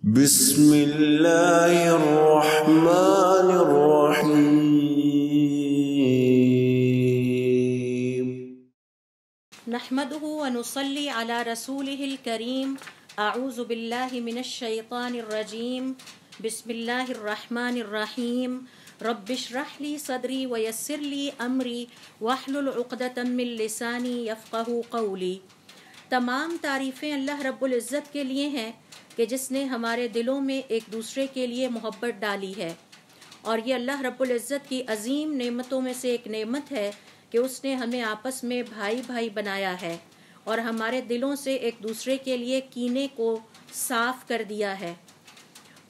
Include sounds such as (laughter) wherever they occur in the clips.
بسم الله الرحمن الرحيم نحمده ونصلي على رسوله الكريم أعوذ بالله من الشيطان الرجيم بسم الله الرحمن الرحيم رب اشرح لي صدري ويسر لي أمري واحلل عقدة من لساني يفقه قولي تمام تعريفين الله رب العزت کے لیے ہیں कि जिसने हमारे दिलों में एक दूसरे के लिए मोहब्बत डाली है और ये अल्लाह रब्बुल इज़्ज़त की अजीम नेमतों में से एक नेमत है कि उसने हमें आपस में भाई भाई बनाया है और हमारे दिलों से एक दूसरे के लिए कीने को साफ कर दिया है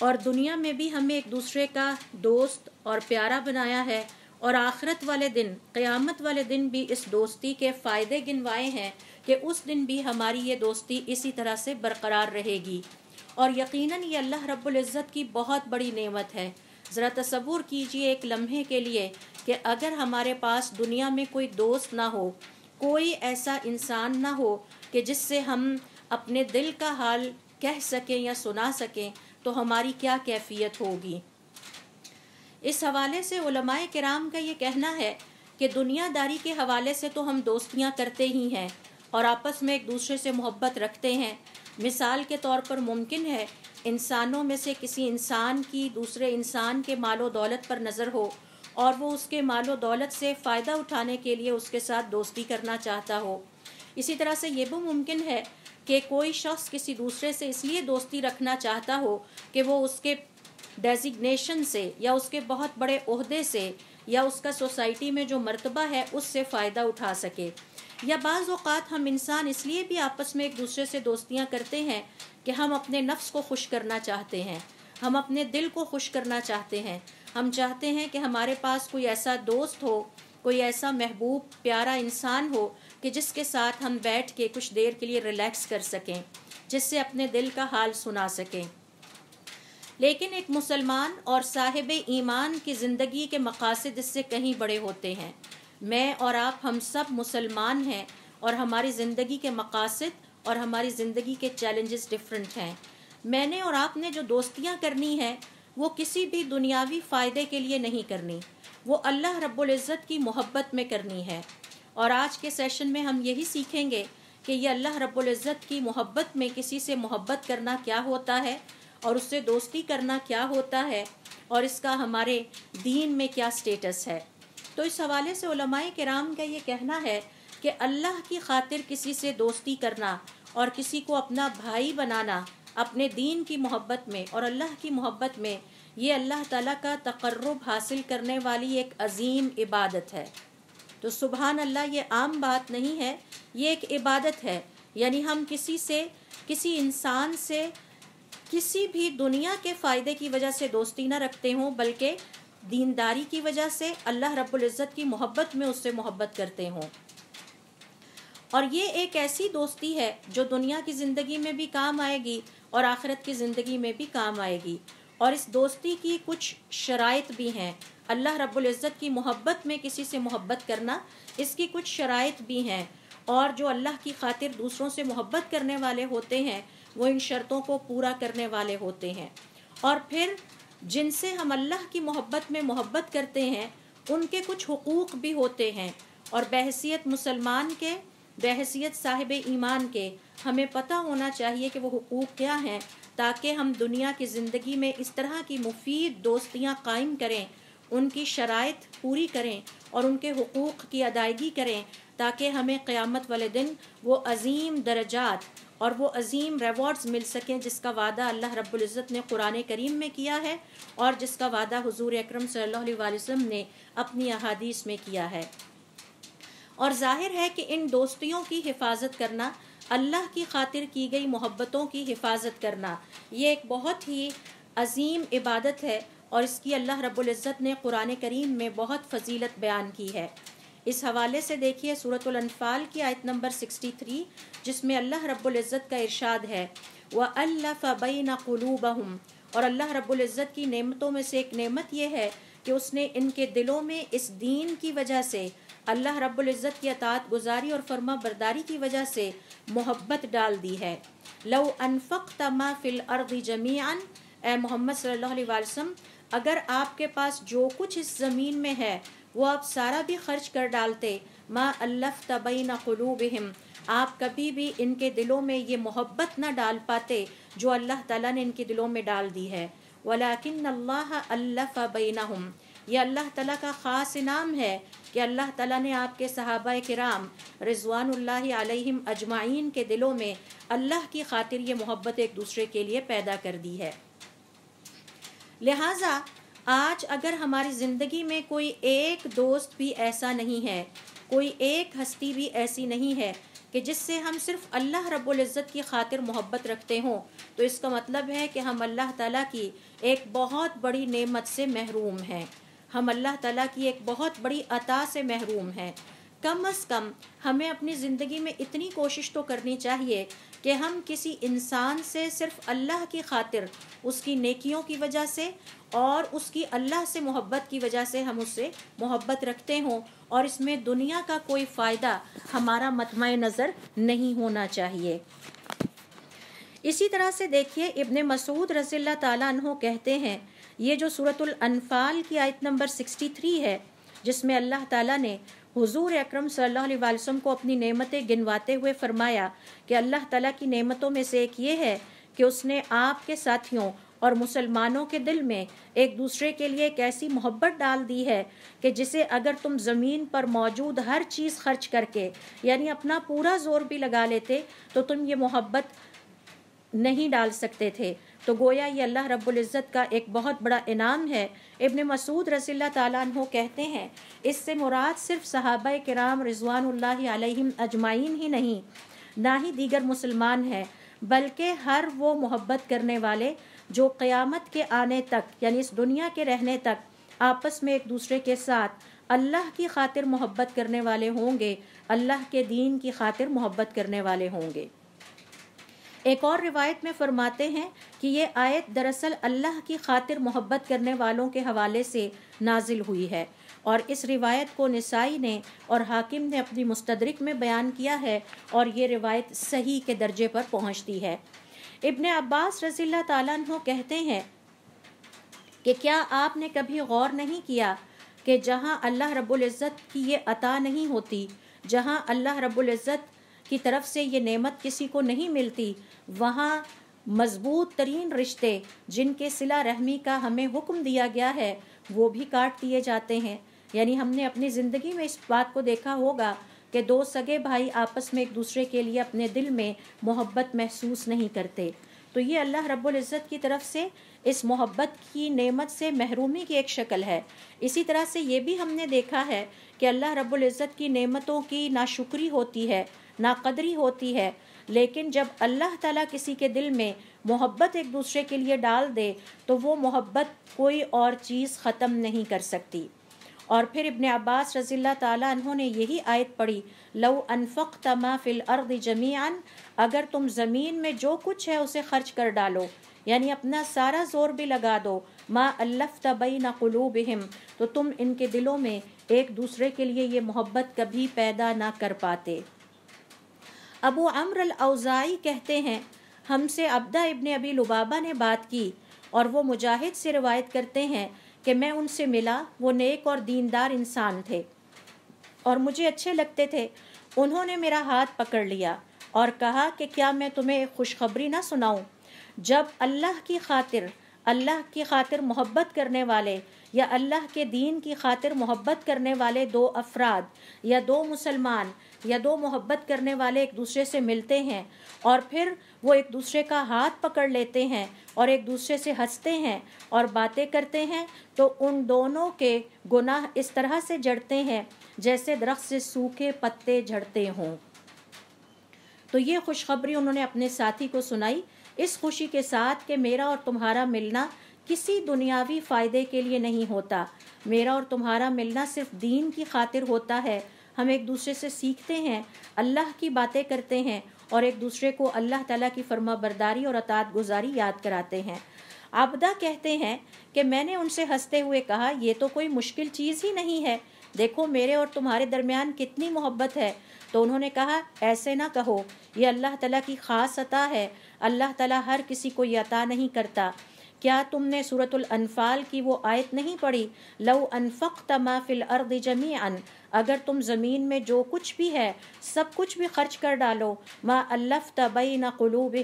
और दुनिया में भी हमें एक दूसरे का दोस्त और प्यारा बनाया है और आखरत वाले दिन क़यामत वाले दिन भी इस दोस्ती के फ़ायदे गिनवाए हैं कि उस दिन भी हमारी ये दोस्ती इसी तरह से बरकरार रहेगी और यकीनन ये अल्लाह रब्बुल इज़्ज़त की बहुत बड़ी नेमत है ज़रा तस्वूर कीजिए एक लम्हे के लिए कि अगर हमारे पास दुनिया में कोई दोस्त ना हो कोई ऐसा इंसान ना हो कि जिससे हम अपने दिल का हाल कह सकें या सुना सकें तो हमारी क्या कैफियत होगी इस हवाले से उलमाए कराम का ये कहना है कि दुनियादारी के हवाले से तो हम दोस्तियाँ करते ही हैं और आपस में एक दूसरे से मोहब्बत रखते हैं मिसाल के तौर पर मुमकिन है इंसानों में से किसी इंसान की दूसरे इंसान के मालो दौलत पर नज़र हो और वो उसके मालो दौलत से फ़ायदा उठाने के लिए उसके साथ दोस्ती करना चाहता हो इसी तरह से ये भी मुमकिन है कि कोई शख्स किसी दूसरे से इसलिए दोस्ती रखना चाहता हो कि वो उसके डेजिग्नेशन से या उसके बहुत बड़े उहदे से या उसका सोसाइटी में जो मर्तबा है उससे फ़ायदा उठा सके या बाज़ अवत हम इंसान इसलिए भी आपस में एक दूसरे से दोस्तियाँ करते हैं कि हम अपने नफ्स को खुश करना चाहते हैं हम अपने दिल को खुश करना चाहते हैं हम चाहते हैं कि हमारे पास कोई ऐसा दोस्त हो कोई ऐसा महबूब प्यारा इंसान हो कि जिसके साथ हम बैठ के कुछ देर के लिए रिलैक्स कर सकें जिससे अपने दिल का हाल सुना सकें लेकिन एक मुसलमान और साहिब ईमान की ज़िंदगी के मकासद इससे कहीं बड़े होते हैं मैं और आप हम सब मुसलमान हैं और हमारी ज़िंदगी के मकासद और हमारी ज़िंदगी के चैलेंजेस डिफरेंट हैं मैंने और आपने जो दोस्तियाँ करनी हैं वो किसी भी दुनियावी फ़ायदे के लिए नहीं करनी वो अल्लाह इज़्ज़त की मोहब्बत में करनी है और आज के सेशन में हम यही सीखेंगे कि यह अल्लाह इज़्ज़त की मोहब्बत में किसी से मोहब्बत करना क्या होता है और उससे दोस्ती करना क्या होता है और इसका हमारे दीन में क्या स्टेटस है तो इस हवाले से उलमाए कराम का ये कहना है कि अल्लाह की खातिर किसी से दोस्ती करना और किसी को अपना भाई बनाना अपने दीन की मोहब्बत में और अल्लाह की मोहब्बत में ये अल्लाह ताला का तकर्रब हासिल करने वाली एक अजीम इबादत है तो सुबहान अल्लाह ये आम बात नहीं है ये एक इबादत है यानी हम किसी से किसी इंसान से किसी भी दुनिया के फ़ायदे की वजह से दोस्ती ना रखते हों बल्कि दीनदारी की वजह से अल्लाह इज़्ज़त की मोहब्बत में उससे मोहब्बत करते हों और ये एक ऐसी दोस्ती है जो दुनिया की ज़िंदगी में भी काम आएगी और आखिरत की ज़िंदगी में भी काम आएगी और इस दोस्ती की कुछ शराइत भी हैं अल्लाह इज़्ज़त की मोहब्बत में किसी से मोहब्बत करना इसकी कुछ शराइत भी हैं और जो अल्लाह की खातिर दूसरों से मोहब्बत करने वाले होते हैं वो इन शर्तों को पूरा करने वाले होते हैं और फिर जिनसे हम अल्लाह की मोहब्बत में मोहब्बत करते हैं उनके कुछ हकूक़ भी होते हैं और बहसीत मुसलमान के बहसीत साहिब ईमान के हमें पता होना चाहिए कि वो हकूक़ क्या हैं ताकि हम दुनिया की ज़िंदगी में इस तरह की मुफीद दोस्तियाँ कायम करें उनकी शरात पूरी करें और उनके हकूक़ की अदायगी करें ताकि हमें क़्यामत वाले दिन वो अजीम दर्जात और वो अजीम रिवॉर्ड्स मिल सकें जिसका वादा अल्लाह रब्ज़त ने कुरान करीम में किया है और जिसका वादा हुजूर अकरम सल्लल्लाहु अलैहि वसल्लम ने अपनी अहादीस में किया है और जाहिर है कि इन दोस्तियों की हिफाजत करना अल्लाह की खातिर की गई मोहब्बतों की हिफाजत करना ये एक बहुत ही अजीम इबादत है और इसकी अल्लाह रब्ज़त ने कुरान करीम में बहुत फजीलत बयान की है इस हवाले से देखिए अनफाल की आयत नंबर 63 जिसमें अल्लाह रब्ज़त का इरशाद है व अल्लाफ़बैन कलूबहम और अल्लाह रब्ज़त की नेमतों में से एक नेमत यह है कि उसने इनके दिलों में इस दीन की वजह से अल्लाह रब्ज़त की अतात गुजारी और फर्मा बरदारी की वजह से मोहब्बत डाल दी है लो अनफ़क तमा फ़िल अर्द जमीन ए मोहम्मद सल्लल्लाहु अलैहि वसल्लम अगर आपके पास जो कुछ इस ज़मीन में है वो आप सारा भी खर्च कर डालते माँ अल्लफ़ तबैन क़लूबहम आप कभी भी इनके दिलों में ये मोहब्बत ना डाल पाते जो अल्लाह ताला ने इनके दिलों में डाल दी है वलाकिन अल्लाह अल्लफ़ हम ये अल्लाह ताला का ख़ास इनाम है कि अल्लाह ताला ने आपके सहाबा कराम रिजवान अलैहिम अजमाइन के दिलों में अल्लाह की खातिर ये मोहब्बत एक दूसरे के लिए पैदा कर दी है लिहाजा आज अगर हमारी ज़िंदगी में कोई एक दोस्त भी ऐसा नहीं है कोई एक हस्ती भी ऐसी नहीं है कि जिससे हम सिर्फ अल्लाह रब्बुल इज़्ज़त की खातिर मोहब्बत रखते हों तो इसका मतलब है कि हम अल्लाह ताला की एक बहुत बड़ी नेमत से महरूम हैं हम अल्लाह ताला की एक बहुत बड़ी अता से महरूम हैं कम अज़ कम हमें अपनी ज़िंदगी में इतनी कोशिश तो करनी चाहिए कि हम किसी इंसान से सिर्फ अल्लाह की खातिर उसकी नेकियों की वजह से और उसकी अल्लाह से मोहब्बत की वजह से हम उससे मोहब्बत रखते हों और इसमें दुनिया का कोई फ़ायदा हमारा मतम नज़र नहीं होना चाहिए इसी तरह से देखिए इबन मसूद रजील्ला तु कहते हैं ये जो सूरतुल अनफाल की आयत नंबर 63 है जिसमें अल्लाह ताला ने हुजूर अकरम सल्लल्लाहु अलैहि वसल्लम को अपनी नेमतें गिनवाते हुए फरमाया कि अल्लाह ताला की नेमतों में से एक ये है कि उसने आपके साथियों और मुसलमानों के दिल में एक दूसरे के लिए एक ऐसी मोहब्बत डाल दी है कि जिसे अगर तुम ज़मीन पर मौजूद हर चीज़ खर्च करके यानी अपना पूरा जोर भी लगा लेते तो तुम ये मोहब्बत नहीं डाल सकते थे तो गोया ये अल्लाह रब्ज़त का एक बहुत बड़ा इनाम है इबन मसूद रसील्ला तालों कहते हैं इससे मुराद सिर्फ सहाबा कराम रिजवान अजमाइन ही नहीं ना ही दीगर मुसलमान हैं बल्कि हर वो मोहब्बत करने वाले जो क़यामत के आने तक यानी इस दुनिया के रहने तक आपस में एक दूसरे के साथ अल्लाह की खातिर मोहब्बत करने वाले होंगे अल्लाह के दीन की खातिर मोहब्बत करने वाले होंगे एक और रिवायत में फरमाते हैं कि ये आयत दरअसल अल्लाह की खातिर मोहब्बत करने वालों के हवाले से नाजिल हुई है और इस रिवायत को नसाई ने और हाकिम ने अपनी मुस्तदरक में बयान किया है और ये रिवायत सही के दर्जे पर पहुँचती है इब्न अब्बास रजील्ला तालू कहते हैं कि क्या आपने कभी गौर नहीं किया कि जहाँ अल्लाह रब्ज़त की ये अता नहीं होती जहाँ अल्लाह रब्ज़त की तरफ से ये नेमत किसी को नहीं मिलती वहाँ मजबूत तरीन रिश्ते जिनके सिला रहमी का हमें हुक्म दिया गया है वो भी काट दिए जाते हैं यानी हमने अपनी ज़िंदगी में इस बात को देखा होगा कि दो सगे भाई आपस में एक दूसरे के लिए अपने दिल में मोहब्बत महसूस नहीं करते तो ये अल्लाह रब्ज़त की तरफ से इस मोहब्बत की नेमत से महरूमी की एक शक्ल है इसी तरह से ये भी हमने देखा है कि अल्लाह इज़्ज़त की नेमतों की नाशुक्री होती है नाकदरी होती है लेकिन जब अल्लाह ताला किसी के दिल में मोहब्बत एक दूसरे के लिए डाल दे तो वो मोहब्बत कोई और चीज़ ख़त्म नहीं कर सकती और फिर इबन अब्बास रजील्ला तु ने यही आयत पढ़ी लव अनफ़क तमा फ़िल अर्द जमीन अगर तुम ज़मीन में जो कुछ है उसे खर्च कर डालो यानी अपना सारा जोर भी लगा दो माँ अल्लफ़ तबई न कलूब तो तुम इनके दिलों में एक दूसरे के लिए ये मोहब्बत कभी पैदा ना कर पाते अबू अमर अवज़ाई कहते हैं हमसे अब्दा इबन अबी लुबाबा ने बात की और वो मुजाहिद से रिवायत करते हैं कि मैं उनसे मिला वो नेक और दीनदार इंसान थे और मुझे अच्छे लगते थे उन्होंने मेरा हाथ पकड़ लिया और कहा कि क्या मैं तुम्हें खुशखबरी ना सुनाऊं जब अल्लाह की खातिर अल्लाह की खातिर मोहब्बत करने वाले या अल्लाह के दीन की खातिर मोहब्बत करने वाले दो अफराद या दो मुसलमान या दो मोहब्बत करने वाले एक दूसरे से मिलते हैं और फिर वो एक दूसरे का हाथ पकड़ लेते हैं और एक दूसरे से हंसते हैं और बातें करते हैं तो उन दोनों के गुनाह इस तरह से जड़ते हैं जैसे दरख्त से सूखे पत्ते झड़ते हों तो ये खुशखबरी उन्होंने अपने साथी को सुनाई इस खुशी के साथ कि मेरा और तुम्हारा मिलना किसी दुनियावी फ़ायदे के लिए नहीं होता मेरा और तुम्हारा मिलना सिर्फ दीन की खातिर होता है हम एक दूसरे से सीखते हैं अल्लाह की बातें करते हैं और एक दूसरे को अल्लाह ताला की फर्मा बरदारी और अतात गुजारी याद कराते हैं आपदा कहते हैं कि मैंने उनसे हंसते हुए कहा यह तो कोई मुश्किल चीज़ ही नहीं है देखो मेरे और तुम्हारे दरमियान कितनी मोहब्बत है तो उन्होंने कहा ऐसे ना कहो ये अल्लाह तला की ख़ास अता है अल्लाह तला हर किसी को यह अता नहीं करता क्या तुमने सूरतुल अनफाल की वो आयत नहीं पढ़ी लव अनफ़क फ़िल अर्द जमी अन अगर तुम ज़मीन में जो कुछ भी है सब कुछ भी खर्च कर डालो माँ अल्लफ़ तबई न कलूब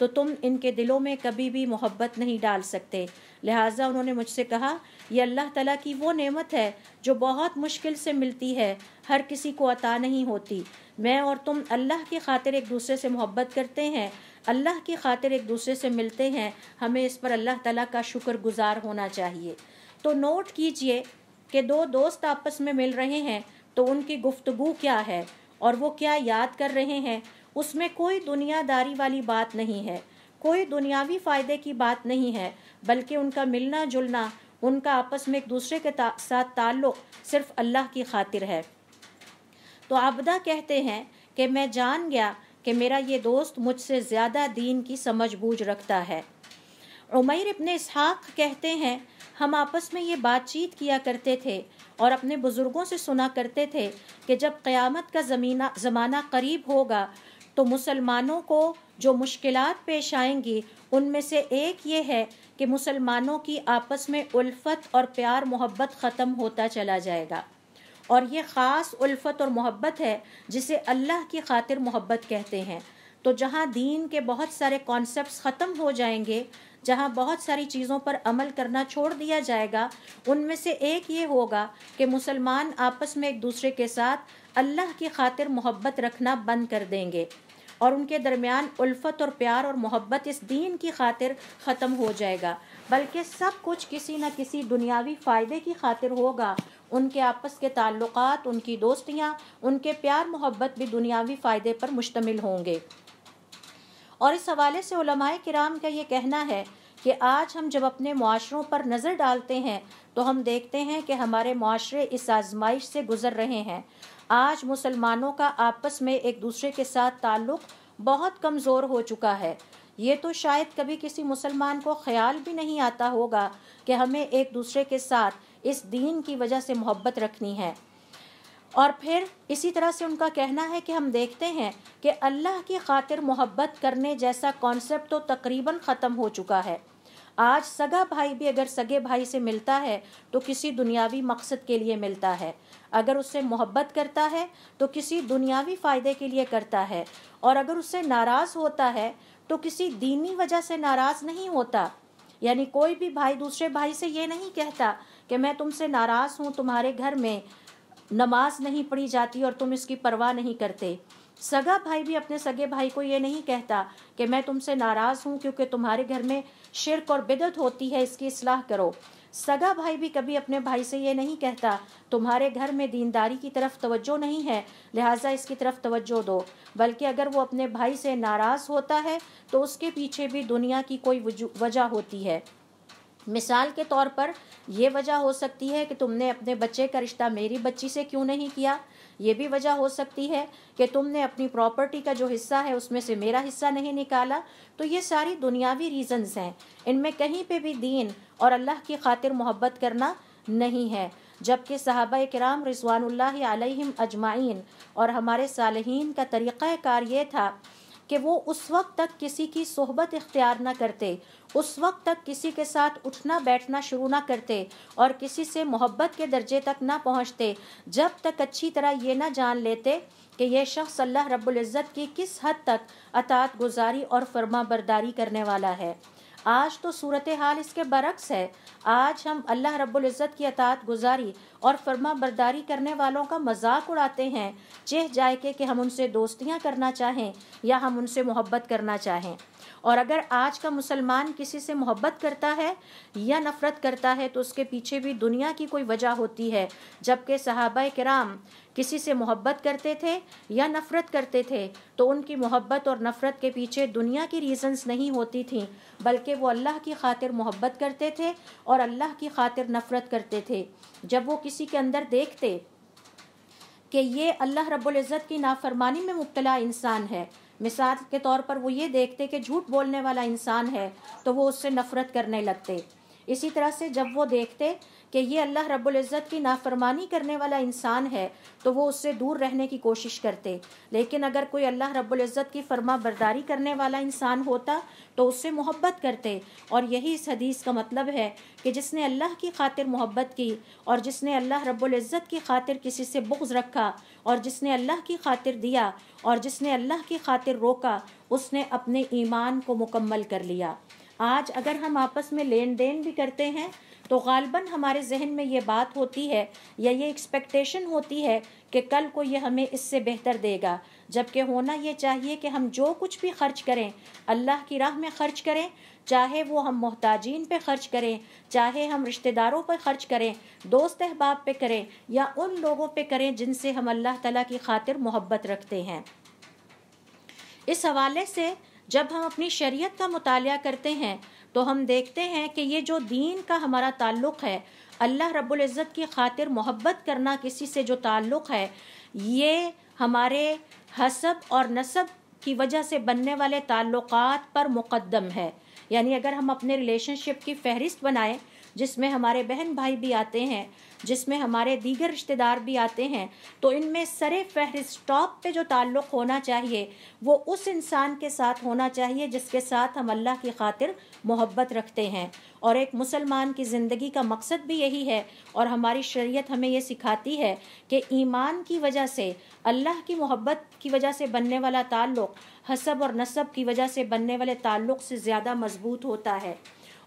तो तुम इनके दिलों में कभी भी मोहब्बत नहीं डाल सकते लिहाजा उन्होंने मुझसे कहा यह अल्लाह तला की वो नेमत है जो बहुत मुश्किल से मिलती है हर किसी को अता नहीं होती मैं और तुम अल्लाह की खातिर एक दूसरे से मोहब्बत करते हैं अल्लाह की खातिर एक दूसरे से मिलते हैं हमें इस पर अल्लाह ताला का शुक्र गुज़ार होना चाहिए तो नोट कीजिए कि दो दोस्त आपस में मिल रहे हैं तो उनकी गुफ्तगु क्या है और वो क्या याद कर रहे हैं उसमें कोई दुनियादारी वाली बात नहीं है कोई दुनियावी फ़ायदे की बात नहीं है बल्कि उनका मिलना जुलना उनका आपस में एक दूसरे के ता, साथ ताल्लुक़ सिर्फ अल्लाह की खातिर है तो आबदा कहते हैं कि मैं जान गया कि मेरा ये दोस्त मुझसे ज़्यादा दीन की समझ बूझ रखता है उमैर इबन इसहाक कहते हैं हम आपस में ये बातचीत किया करते थे और अपने बुज़ुर्गों से सुना करते थे कि जब क़यामत का ज़मीना ज़माना करीब होगा तो मुसलमानों को जो मुश्किल पेश आएंगी उनमें से एक ये है कि मुसलमानों की आपस में उल्फत और प्यार मोहब्बत ख़त्म होता चला जाएगा और ये ख़ास उल्फत और मोहब्बत है जिसे अल्लाह की खातिर मोहब्बत कहते हैं तो जहाँ दीन के बहुत सारे कॉन्सेप्ट ख़त्म हो जाएंगे जहाँ बहुत सारी चीज़ों पर अमल करना छोड़ दिया जाएगा उनमें से एक ये होगा कि मुसलमान आपस में एक दूसरे के साथ अल्लाह की खातिर मोहब्बत रखना बंद कर देंगे और उनके दरमियान उल्फत और प्यार और मोहब्बत इस दीन की खातिर ख़त्म हो जाएगा बल्कि सब कुछ किसी न किसी दुनियावी फ़ायदे की खातिर होगा उनके आपस के ताल्लुक उनकी दोस्तियाँ उनके प्यार मोहब्बत भी दुनियावी फ़ायदे पर मुश्तमिल होंगे और इस हवाले से किराम का ये कहना है कि आज हम जब अपने माशरों पर नज़र डालते हैं तो हम देखते हैं कि हमारे माशरे इस आजमाइश से गुज़र रहे हैं आज मुसलमानों का आपस में एक दूसरे के साथ ताल्लुक़ बहुत कमज़ोर हो चुका है ये तो शायद कभी किसी मुसलमान को ख्याल भी नहीं आता होगा कि हमें एक दूसरे के साथ इस दीन की वजह से मोहब्बत रखनी है और फिर इसी तरह से उनका कहना है कि हम देखते हैं कि अल्लाह की खातिर मोहब्बत करने जैसा कॉन्सेप्ट तो तकरीबन ख़त्म हो चुका है आज सगा भाई भी अगर सगे भाई से मिलता है तो किसी दुनियावी मकसद के लिए मिलता है अगर उससे मोहब्बत करता है तो किसी दुनियावी फ़ायदे के लिए करता है और अगर उससे नाराज़ होता है तो किसी दीनी वजह से नाराज़ नहीं होता यानी कोई भी भाई दूसरे भाई से ये नहीं कहता कि मैं तुमसे नाराज़ हूँ तुम्हारे घर में नमाज नहीं पढ़ी जाती और तुम इसकी परवाह नहीं करते सगा भाई भी अपने सगे भाई को ये नहीं कहता कि मैं तुमसे नाराज़ हूँ क्योंकि तुम्हारे घर में शिरक और बिदत होती है इसकी इसलाह करो सगा भाई भी कभी अपने भाई से ये नहीं कहता तुम्हारे घर में दीनदारी की तरफ तवज्जो नहीं है लिहाजा इसकी तरफ तवज्जो दो बल्कि अगर वो अपने भाई से नाराज़ होता है तो उसके पीछे भी दुनिया की कोई वजह होती है मिसाल के तौर पर यह वजह हो सकती है कि तुमने अपने बच्चे का रिश्ता मेरी बच्ची से क्यों नहीं किया ये भी वजह हो सकती है कि तुमने अपनी प्रॉपर्टी का जो हिस्सा है उसमें से मेरा हिस्सा नहीं निकाला तो ये सारी दुनियावी रीजंस हैं इनमें कहीं पे भी दीन और अल्लाह की खातिर मोहब्बत करना नहीं है जबकि साहबा कराम रिजवानल्ला अजमाइन और हमारे सालहीन का तरीक़ाकार ये था कि वो उस वक्त तक किसी की सोहबत इख्तियार ना करते उस वक्त तक किसी के साथ उठना बैठना शुरू ना करते और किसी से मोहब्बत के दर्जे तक ना पहुँचते जब तक अच्छी तरह ये ना जान लेते कि यह शख्स अल्लाह रब्बुल इज़्ज़त की किस हद तक अतात गुजारी और फर्मा बरदारी करने वाला है आज तो सूरत हाल इसके बरक्स है आज हम अल्लाह रब्ज़त की अतात गुजारी और फर्मा बरदारी करने वालों का मजाक उड़ाते हैं चेह जाए के कि हम उनसे दोस्तियाँ करना चाहें या हम उनसे मोहब्बत करना चाहें और अगर आज का मुसलमान किसी से मोहब्बत करता है या नफ़रत करता है तो उसके पीछे भी दुनिया की कोई वजह होती है जबकि सहाबा कराम किसी से मोहब्बत करते थे या नफ़रत करते थे तो उनकी मोहब्बत और नफ़रत के पीछे दुनिया की रीज़न्स नहीं होती थी बल्कि वो अल्लाह की खातिर मोहब्बत करते थे और अल्लाह की खातिर नफ़रत करते थे जब वो किसी के अंदर देखते कि ये अल्लाह रब्ज़त की नाफरमानी में मुबतला इंसान है मिसाल के तौर पर वो ये देखते कि झूठ बोलने वाला इंसान है तो वो उससे नफ़रत करने लगते इसी तरह से जब वो देखते कि ये अल्लाह रब्ज़त की नाफरमानी करने वाला इंसान है तो वो उससे दूर रहने की कोशिश करते लेकिन अगर कोई अल्लाह रब्ज़त की फरमा बरदारी करने वाला इंसान होता तो उससे मोहब्बत करते और यही इस हदीस का मतलब है कि जिसने अल्लाह की खातिर मोहब्बत की और जिसने अल्लाह रब्ज़त की खातिर किसी से बुग्ज़ रखा और जिसने अल्लाह की खातिर दिया और जिसने अल्लाह की खातिर रोका उसने अपने ईमान को मुकम्मल कर लिया आज अगर हम आपस में लेन देन भी करते हैं तो गालबन हमारे जहन में ये बात होती है या ये एक्सपेक्टेशन होती है कि कल को ये हमें इससे बेहतर देगा जबकि होना ये चाहिए कि हम जो कुछ भी खर्च करें अल्लाह की राह में खर्च करें चाहे वो हम मोहताजीन पे खर्च करें चाहे हम रिश्तेदारों पर खर्च करें दोस्त अहबाब पे करें या उन लोगों पे करें जिनसे हम अल्लाह तला की खातिर मोहब्बत रखते हैं इस हवाले से जब हम अपनी शरीयत का मुताल करते हैं तो हम देखते हैं कि ये जो दीन का हमारा ताल्लुक़ है अल्लाह इज़्ज़त की खातिर मोहब्बत करना किसी से जो ताल्लुक़ है ये हमारे हसब और नसब की वजह से बनने वाले ताल्लुक़ात पर मुकदम है यानी अगर हम अपने रिलेशनशिप की फहरिस्त बनाएं जिसमें हमारे बहन भाई भी आते हैं जिसमें हमारे दीगर रिश्तेदार भी आते हैं तो इनमें सरे फहरिस्त टॉप पे जो ताल्लुक़ होना चाहिए वो उस इंसान के साथ होना चाहिए जिसके साथ हम अल्लाह की खातिर मोहब्बत रखते हैं और एक मुसलमान की ज़िंदगी का मकसद भी यही है और हमारी शरीयत हमें ये सिखाती है कि ईमान की वजह से अल्लाह की मोहब्बत की वजह से बनने वाला ताल्लुक़ हसब और नसब की वजह से बनने वाले ताल्लुक़ से ज़्यादा मज़बूत होता है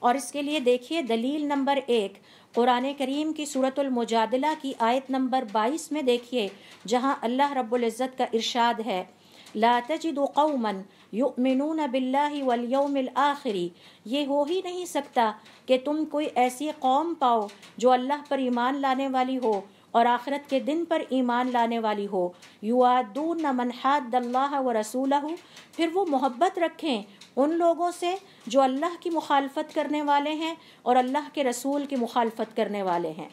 और इसके लिए देखिए दलील नंबर एक कुरान करीम की सूरतुल मुजादला की आयत नंबर 22 में देखिए जहां अल्लाह रबुल्ज़त का इरशाद है ला तजिद कौमन युमिनून बिल्लाहि वल यौमिल आखिरी ये हो ही नहीं सकता कि तुम कोई ऐसी कौम पाओ जो अल्लाह पर ईमान लाने वाली हो और आखरत के दिन पर ईमान लाने वाली हो युआदून मनहाद अल्लाह व रसूल फिर वो मोहब्बत रखें उन लोगों से जो अल्लाह की मुखालफत करने वाले हैं और अल्लाह के रसूल की मुखालफत करने वाले हैं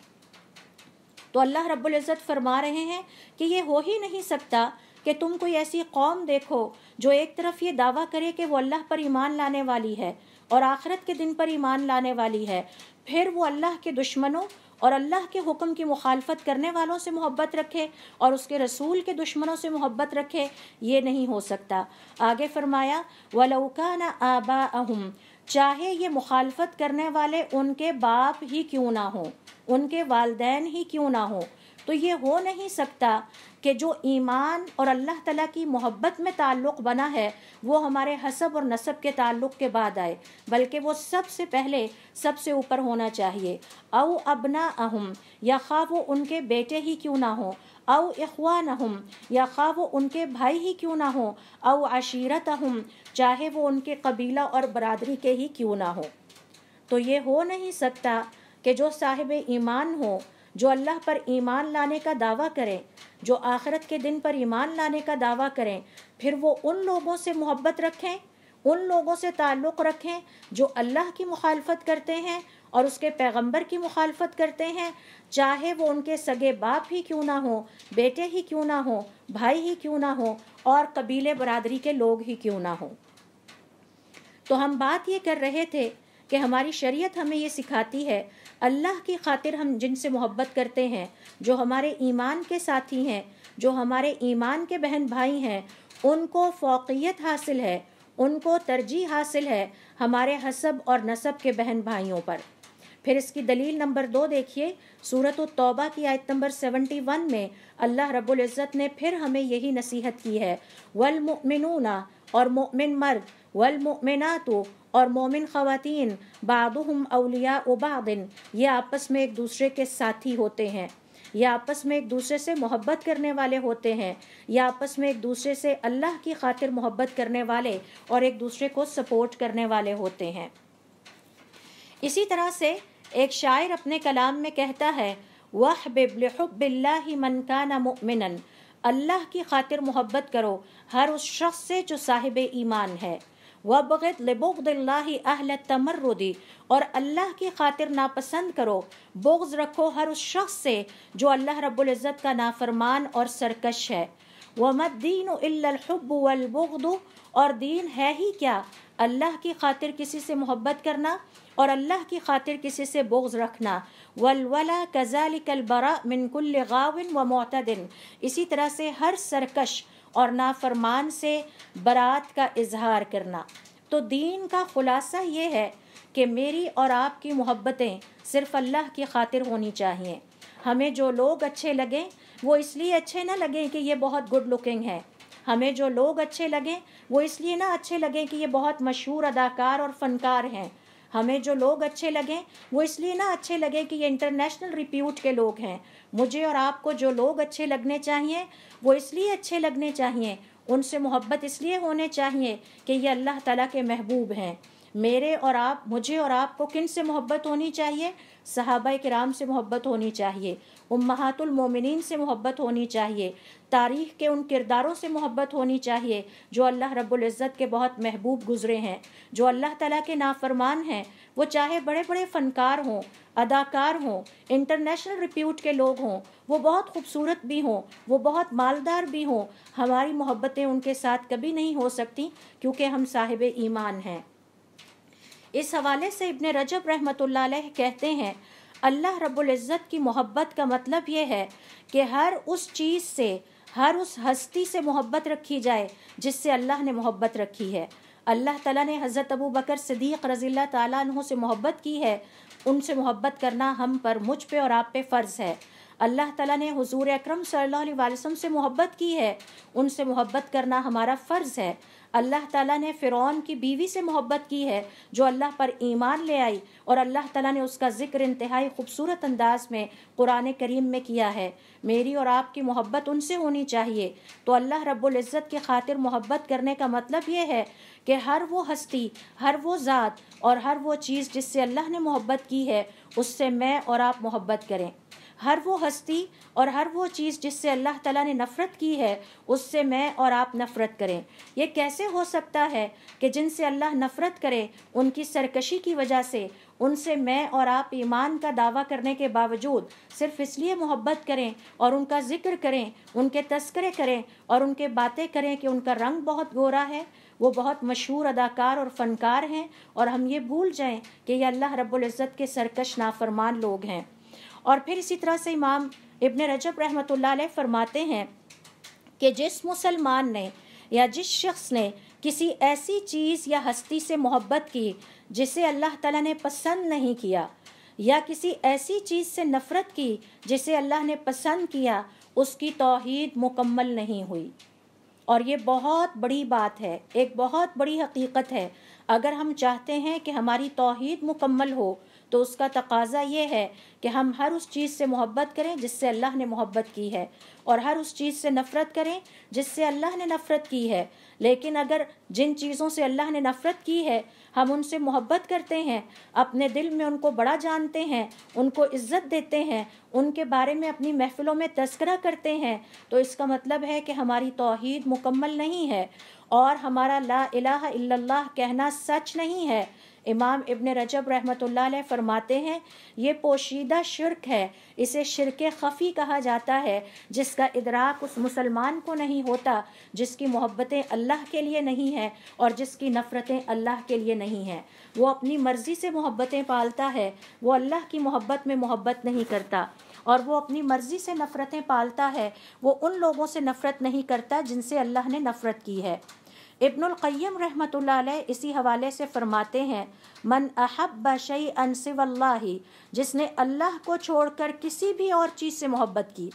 तो अल्लाह इज़्ज़त फरमा रहे हैं कि ये हो ही नहीं सकता कि तुम कोई ऐसी कौम देखो जो एक तरफ ये दावा करे कि वो अल्लाह पर ईमान लाने वाली है और आखरत के दिन पर ईमान लाने वाली है फिर वो अल्लाह के दुश्मनों और अल्लाह के हुक्म की मुखालफत करने वालों से मोहब्बत रखे और उसके रसूल के दुश्मनों से मोहब्बत रखे ये नहीं हो सकता आगे फरमाया वलौकान आबा अहम चाहे ये मुखालफत करने वाले उनके बाप ही क्यों ना हो उनके वालदेन ही क्यों ना हो तो ये हो नहीं सकता कि जो ईमान और अल्लाह तला की मोहब्बत में ताल्लुक़ बना है वो हमारे हसब और नसब के ताल्लुक़ के बाद आए बल्कि वो सबसे पहले सबसे ऊपर होना चाहिए अव अबना अहम या खा वो उनके बेटे ही क्यों ना हों अव न हम या खा वो उनके भाई ही क्यों ना हों अव आशीरत अहम चाहे वो उनके कबीला और बरदरी के ही क्यों ना हों तो ये हो नहीं सकता कि जो साहिब ईमान हो जो अल्लाह पर ईमान लाने का दावा करें जो आखरत के दिन पर ईमान लाने का दावा करें फिर वो उन लोगों से मोहब्बत रखें उन लोगों से ताल्लुक़ रखें जो अल्लाह की मुखालफत करते हैं और उसके पैगंबर की मुखालफत करते हैं चाहे वो उनके सगे बाप ही क्यों ना हो बेटे ही क्यों ना हो भाई ही क्यों ना हो और कबीले बरदरी के लोग ही क्यों ना हो तो हम बात ये कर रहे थे कि हमारी शरीयत हमें ये सिखाती है अल्लाह की खातिर हम जिनसे मोहब्बत करते हैं जो हमारे ईमान के साथी हैं जो हमारे ईमान के बहन भाई हैं उनको फोकियत हासिल है उनको तरजीह हासिल है हमारे हसब और नसब के बहन भाइयों पर फिर इसकी दलील नंबर दो देखिए सूरत तौबा की आयत नंबर सेवेंटी वन में अल्लाह रबुल्ज़त ने फिर हमें यही नसीहत की है मुमिनूना और मोमिन मर्द वलमिनात और मोमिन ख़वातीन बादम अलिया उबादिन ये आपस में एक दूसरे के साथी होते हैं या आपस में एक दूसरे से मोहब्बत करने वाले होते हैं या आपस में एक दूसरे से अल्लाह की खातिर मोहब्बत करने वाले और एक दूसरे को सपोर्ट करने वाले होते हैं इसी तरह से एक शायर अपने कलाम में कहता है वह का ना मुमिन अल्लाह की खातिर मोहब्बत करो हर उस शख्स से जो साहिब ईमान है वबगत लबुगदिल्लाह अहल तमर्रुदी और अल्लाह की खातिर नापसंद करो बोग्ज रखो हर उस शख्स से जो अल्लाह रब्ज़त का नाफरमान और सरकश है वमत दीन अल्हब वलबुगद और दीन है ही क्या अल्लाह की खातिर किसी से मोहब्बत करना और अल्लाह की खातिर किसी से बोझ रखना वलवला कजालिकल बरा मिनकुल्ल व मोतदिन इसी तरह से हर सरकश और नाफरमान से बरात का इजहार करना तो दीन का खुलासा ये है कि मेरी और आपकी मोहब्बतें सिर्फ अल्लाह की खातिर होनी चाहिए हमें जो लोग अच्छे लगें वो इसलिए अच्छे ना लगें कि ये बहुत गुड लुकिंग है हमें जो लोग अच्छे लगें वो इसलिए ना अच्छे लगें कि ये बहुत मशहूर अदाकार और फ़नकार हैं हमें जो लोग अच्छे लगें वो इसलिए ना अच्छे लगे कि ये इंटरनेशनल रिप्यूट के लोग हैं मुझे और आपको जो लोग अच्छे लगने चाहिए वो इसलिए अच्छे लगने चाहिए उनसे मोहब्बत इसलिए होने चाहिए कि ये अल्लाह ताला के महबूब हैं मेरे और आप मुझे और आपको किन से मोहब्बत होनी चाहिए सहाबा कराम से मोहब्बत होनी चाहिए उम्मातुलमोमिन से मोहब्बत होनी चाहिए तारीख के उन किरदारों से मोहब्बत होनी चाहिए जो अल्लाह रब्ज़त के बहुत महबूब गुजरे हैं जो अल्लाह ताला के नाफरमान हैं वो चाहे बड़े बड़े फ़नकार हों अदाकार हों इंटरनेशनल रिप्यूट के लोग हों वो बहुत खूबसूरत भी हों वो बहुत मालदार भी हों हमारी मोहब्बतें उनके साथ कभी नहीं हो सकती क्योंकि हम साहिब ईमान हैं इस हवाले से इबन रजब रहमतुल्लाह कहते हैं अल्लाह इज़्ज़त की मोहब्बत का मतलब ये है कि हर उस चीज़ से हर उस हस्ती से मोहब्बत रखी जाए जिससे अल्लाह ने मोहब्बत रखी है अल्लाह ताला ने हज़रत अबू बकर सदीक़ रज़ील्ला तु से मोहब्बत की है उनसे मोहब्बत करना हम पर मुझ पे और आप पे फ़र्ज़ है अल्लाह ताला ने हुजूर अकरम सल्लल्लाहु अलैहि वसल्लम से मोहब्बत की है उनसे मोहब्बत करना हमारा फ़र्ज़ है अल्लाह ताला ने फ़िरौन की बीवी से मोहब्बत की है जो अल्लाह पर ईमान ले आई और अल्लाह ताला ने उसका ज़िक्र इंतहाई खूबसूरत अंदाज में कुरान करीम में किया है मेरी और आपकी मोहब्बत उनसे होनी चाहिए तो अल्लाह रबुल्ज़त की खातिर मोहब्बत करने का मतलब ये है कि हर वो हस्ती हर वो ज़ात और हर वो चीज़ जिससे अल्लाह ने मोहब्बत की है उससे मैं और आप मोहब्बत करें हर वो हस्ती और हर वो चीज़ जिससे अल्लाह ताला ने नफ़रत की है उससे मैं और आप नफ़रत करें ये कैसे हो सकता है कि जिनसे अल्लाह नफ़रत करे उनकी सरकशी की वजह से उनसे मैं और आप ईमान का दावा करने के बावजूद सिर्फ इसलिए मोहब्बत करें और उनका ज़िक्र करें उनके तस्करे करें और उनके बातें करें कि उनका रंग बहुत गोरा है वो बहुत मशहूर अदाकार और फ़नकार हैं और हम ये भूल जाएं कि ये अल्लाह रब्बुल इज़्ज़त के सरकश नाफरमान लोग हैं और फिर इसी तरह से इमाम इबन रजब रहमत फरमाते हैं कि जिस मुसलमान ने या जिस शख्स ने किसी ऐसी चीज़ या हस्ती से मोहब्बत की जिसे अल्लाह ताला ने पसंद नहीं किया या किसी ऐसी चीज़ से नफ़रत की जिसे अल्लाह ने पसंद किया उसकी तोहद मुकम्मल नहीं हुई और ये बहुत बड़ी बात है एक बहुत बड़ी हकीकत है अगर हम चाहते हैं कि हमारी तोहद मुकम्मल हो तो उसका तकाजा ये है कि हम हर उस चीज़ से मोहब्बत करें जिससे अल्लाह ने मोहब्बत की है और हर उस चीज़ से नफ़रत करें जिससे अल्लाह ने नफ़रत की है लेकिन अगर जिन चीज़ों से अल्लाह ने नफ़रत की है हम उनसे मोहब्बत करते हैं अपने दिल में उनको बड़ा जानते हैं उनको इज़्ज़त देते हैं उनके बारे में अपनी महफ़िलों में तस्करा करते हैं तो इसका मतलब है कि हमारी तोहद मुकम्मल नहीं है और हमारा ला इलाह इल्लल्लाह कहना सच नहीं है इमाम इबन रजब रहमतुल्लाह फरमाते हैं ये पोशीदा शिरक है इसे शिरक खफ़ी कहा जाता है जिसका इदराक उस मुसलमान को नहीं होता जिसकी मोहब्बतें अल्लाह के लिए नहीं हैं और जिसकी नफ़रतें अल्लाह के लिए नहीं हैं वो अपनी मर्ज़ी से मोहब्बतें पालता है वो अल्लाह की मोहब्बत में मोहब्बत नहीं करता और वो अपनी मर्ज़ी से नफ़रतें पालता है वो उन लोगों से नफ़रत नहीं करता जिनसे अल्लाह ने नफ़रत की है इब्नुलकैम रहमत इसी हवाले से फरमाते हैं मन अहब शई अनसिवल्ला जिसने अल्लाह को छोड़कर किसी भी और चीज़ से मोहब्बत की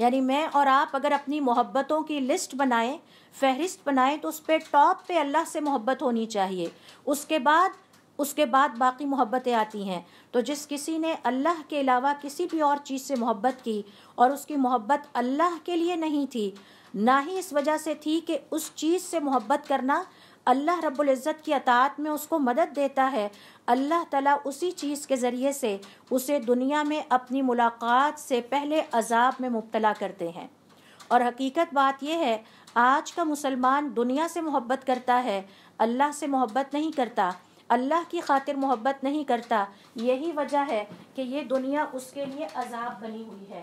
यानी मैं और आप अगर अपनी मोहब्बतों की लिस्ट बनाएं फहरिस्त बनाएं तो उस पर टॉप पे अल्लाह से मोहब्बत होनी चाहिए उसके बाद उसके बाद बाकी मोहब्बतें आती हैं तो जिस किसी ने अल्लाह के अलावा किसी भी और चीज़ से मोहब्बत की और उसकी मोहब्बत अल्लाह के लिए नहीं थी ना ही इस वजह से थी कि उस चीज़ से मोहब्बत करना अल्लाह रब्बुल इज़्ज़त की अतात में उसको मदद देता है अल्लाह ताला उसी चीज़ के ज़रिए से उसे दुनिया में अपनी मुलाकात से पहले अजाब में मुबतला करते हैं और हकीकत बात यह है आज का मुसलमान दुनिया से मोहब्बत करता है अल्लाह से मोहब्बत नहीं करता अल्लाह की खातिर मोहब्बत नहीं करता यही वजह है कि ये दुनिया उसके लिए अजाब बनी हुई है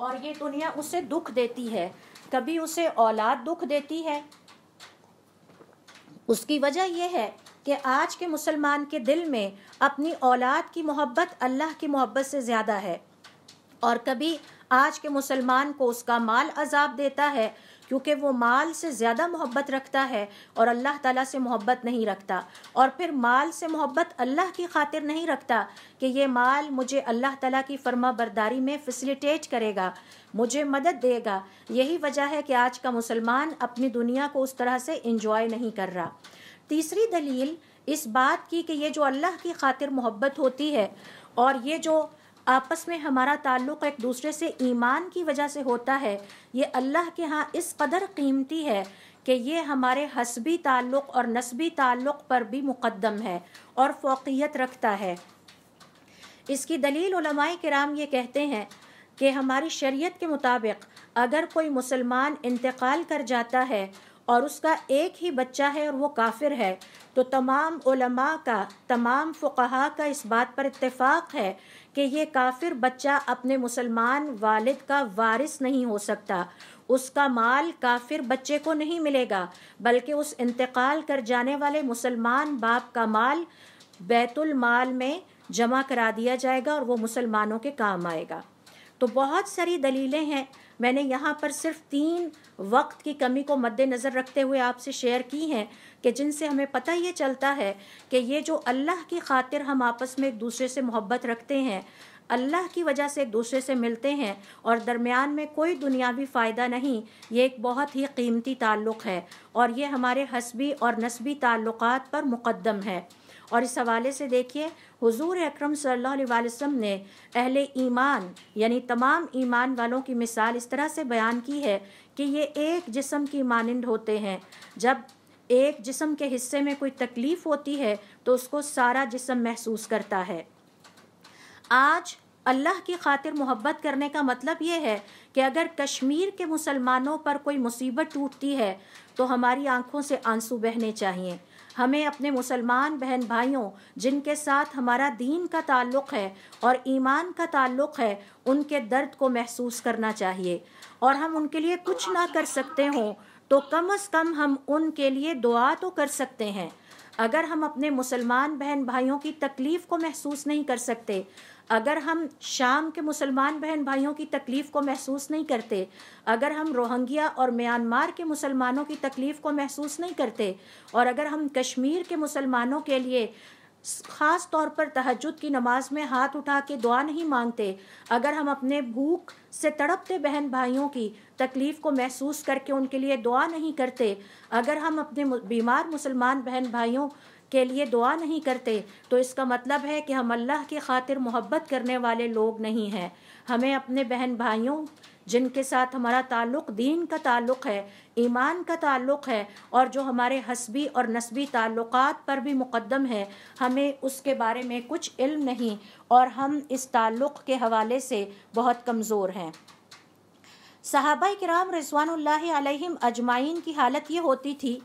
और ये दुनिया उसे दुख देती है कभी उसे औलाद दुख देती है उसकी वजह यह है कि आज के मुसलमान के दिल में अपनी औलाद की मोहब्बत अल्लाह की मोहब्बत से ज़्यादा है और कभी आज के मुसलमान को उसका माल अजाब देता है क्योंकि वो माल से ज़्यादा मोहब्बत रखता है और अल्लाह ताला से मोहब्बत नहीं रखता और फिर माल से मोहब्बत अल्लाह की खातिर नहीं रखता कि ये माल मुझे अल्लाह ताला की फर्मा बरदारी में फैसिलिटेट करेगा मुझे मदद देगा यही वजह है कि आज का मुसलमान अपनी दुनिया को उस तरह से इंजॉय नहीं कर रहा तीसरी दलील इस बात की कि ये जो अल्लाह की खातिर मोहब्बत होती है और ये जो आपस में हमारा ताल्लुक़ एक दूसरे से ईमान की वजह से होता है ये अल्लाह के यहाँ इस कदर कीमती है कि ये हमारे हसबी ताल्लुक़ और नस्बी ताल्लुक़ पर भी मुकदम है और फोकियत रखता है इसकी दलील कराम ये कहते हैं कि हमारी शरीयत के मुताबिक अगर कोई मुसलमान इंतकाल कर जाता है और उसका एक ही बच्चा है और वो काफिर है तो तमाम उलमा का तमाम फ़ुकहा का इस बात पर इत्तेफाक़ है कि ये काफिर बच्चा अपने मुसलमान वालिद का वारिस नहीं हो सकता उसका माल काफिर बच्चे को नहीं मिलेगा बल्कि उस इंतकाल कर जाने वाले मुसलमान बाप का माल बैतुल माल में जमा करा दिया जाएगा और वो मुसलमानों के काम आएगा तो बहुत सारी दलीलें हैं मैंने यहाँ पर सिर्फ तीन वक्त की कमी को मद्देनज़र रखते हुए आपसे शेयर की हैं कि जिनसे हमें पता ये चलता है कि ये जो अल्लाह की खातिर हम आपस में एक दूसरे से मोहब्बत रखते हैं अल्लाह की वजह से एक दूसरे से मिलते हैं और दरमियान में कोई दुनियावी फ़ायदा नहीं ये एक बहुत ही कीमती ताल्लुक़ है और ये हमारे हसबी और नस्बी ताल्लुक़ पर मुकदम है और इस हवाले से देखिए हुजूर अकरम सल्लल्लाहु अलैहि वसल्लम ने अहले ईमान यानी तमाम ईमान वालों की मिसाल इस तरह से बयान की है कि ये एक जिसम की मानंद होते हैं जब एक जिसम के हिस्से में कोई तकलीफ़ होती है तो उसको सारा जिसम महसूस करता है आज अल्लाह की खातिर मोहब्बत करने का मतलब ये है कि अगर कश्मीर के मुसलमानों पर कोई मुसीबत टूटती है तो हमारी आंखों से आंसू बहने चाहिए हमें अपने मुसलमान बहन भाइयों जिनके साथ हमारा दीन का ताल्लुक़ है और ईमान का ताल्लुक़ है उनके दर्द को महसूस करना चाहिए और हम उनके लिए कुछ ना कर सकते हों तो कम अज़ कम हम उनके लिए दुआ तो कर सकते हैं अगर हम अपने मुसलमान बहन भाइयों की तकलीफ़ को महसूस नहीं कर सकते अगर हम शाम के मुसलमान बहन भाइयों की तकलीफ़ को महसूस नहीं करते अगर हम रोहंग्या और म्यांमार के मुसलमानों की तकलीफ़ को महसूस नहीं करते और अगर हम कश्मीर के मुसलमानों के लिए ख़ास तौर पर तहजद की नमाज में हाथ उठा के दुआ नहीं मांगते अगर हम अपने भूख से तड़पते बहन भाइयों की तकलीफ़ को महसूस करके उनके लिए दुआ नहीं करते अगर हम अपने बीमार मुसलमान बहन भाइयों के लिए दुआ नहीं करते तो इसका मतलब है कि हम अल्लाह की खातिर मोहब्बत करने वाले लोग नहीं हैं हमें अपने बहन भाइयों जिनके साथ हमारा ताल्लुक़ दीन का ताल्लुक़ है ईमान का ताल्लुक़ है और जो हमारे हसबी और नस्बी ताल्लुक़ पर भी मुकदम है हमें उसके बारे में कुछ इल्म नहीं और हम इस ताल्लुक़ के हवाले से बहुत कमज़ोर हैं साहबा कराम रिजवान अजमाइन की हालत ये होती थी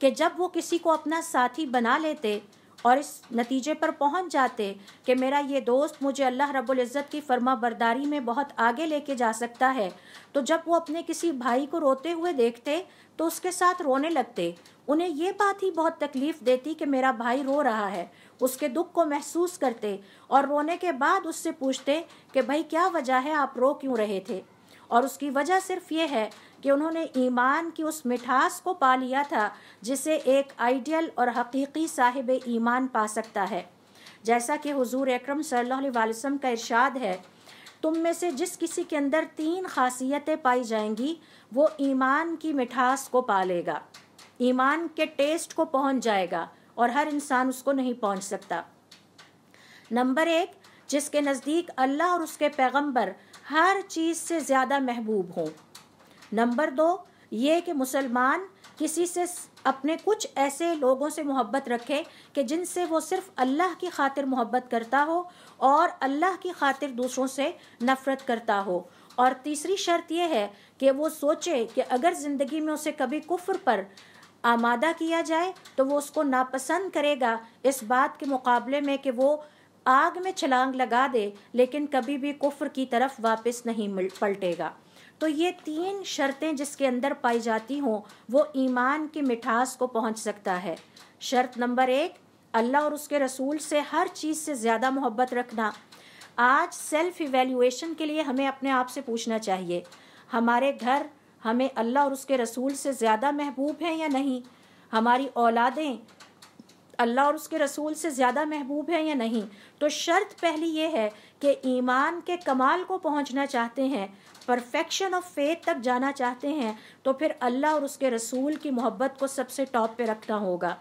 कि जब वो किसी को अपना साथी बना लेते और इस नतीजे पर पहुंच जाते कि मेरा ये दोस्त मुझे अल्लाह रब्बुल इज़्ज़त की फर्मा बरदारी में बहुत आगे लेके जा सकता है तो जब वो अपने किसी भाई को रोते हुए देखते तो उसके साथ रोने लगते उन्हें ये बात ही बहुत तकलीफ़ देती कि मेरा भाई रो रहा है उसके दुख को महसूस करते और रोने के बाद उससे पूछते कि भाई क्या वजह है आप रो क्यों रहे थे और उसकी वजह सिर्फ ये है कि उन्होंने ईमान की उस मिठास को पा लिया था जिसे एक आइडियल और हकीकी साहिब ईमान पा सकता है जैसा कि हुजूर अकरम सल्लल्लाहु अलैहि वसल्लम का इरशाद है तुम में से जिस किसी के अंदर तीन खासियतें पाई जाएंगी वो ईमान की मिठास को पा लेगा ईमान के टेस्ट को पहुंच जाएगा और हर इंसान उसको नहीं पहुंच सकता नंबर एक जिसके नज़दीक अल्लाह और उसके पैगंबर हर चीज़ से ज़्यादा महबूब हों नंबर दो ये कि मुसलमान किसी से अपने कुछ ऐसे लोगों से मोहब्बत रखे कि जिनसे वो सिर्फ अल्लाह की खातिर मोहब्बत करता हो और अल्लाह की खातिर दूसरों से नफ़रत करता हो और तीसरी शर्त यह है कि वो सोचे कि अगर ज़िंदगी में उसे कभी कुफ्र पर आमादा किया जाए तो वो उसको नापसंद करेगा इस बात के मुकाबले में कि वो आग में छलांग लगा दे लेकिन कभी भी कुफ्र की तरफ वापस नहीं पलटेगा तो ये तीन शर्तें जिसके अंदर पाई जाती हों वो ईमान की मिठास को पहुंच सकता है शर्त नंबर एक अल्लाह और उसके रसूल से हर चीज़ से ज़्यादा मोहब्बत रखना आज सेल्फ इवेल्यूएशन के लिए हमें अपने आप से पूछना चाहिए हमारे घर हमें अल्लाह और उसके रसूल से ज़्यादा महबूब हैं या नहीं हमारी औलादें अल्लाह और उसके रसूल से ज़्यादा महबूब हैं या नहीं तो शर्त पहली ये है कि ईमान के कमाल को पहुंचना चाहते हैं परफेक्शन ऑफ फेथ तक जाना चाहते हैं तो फिर अल्लाह और उसके रसूल की मोहब्बत को सबसे टॉप पे रखना होगा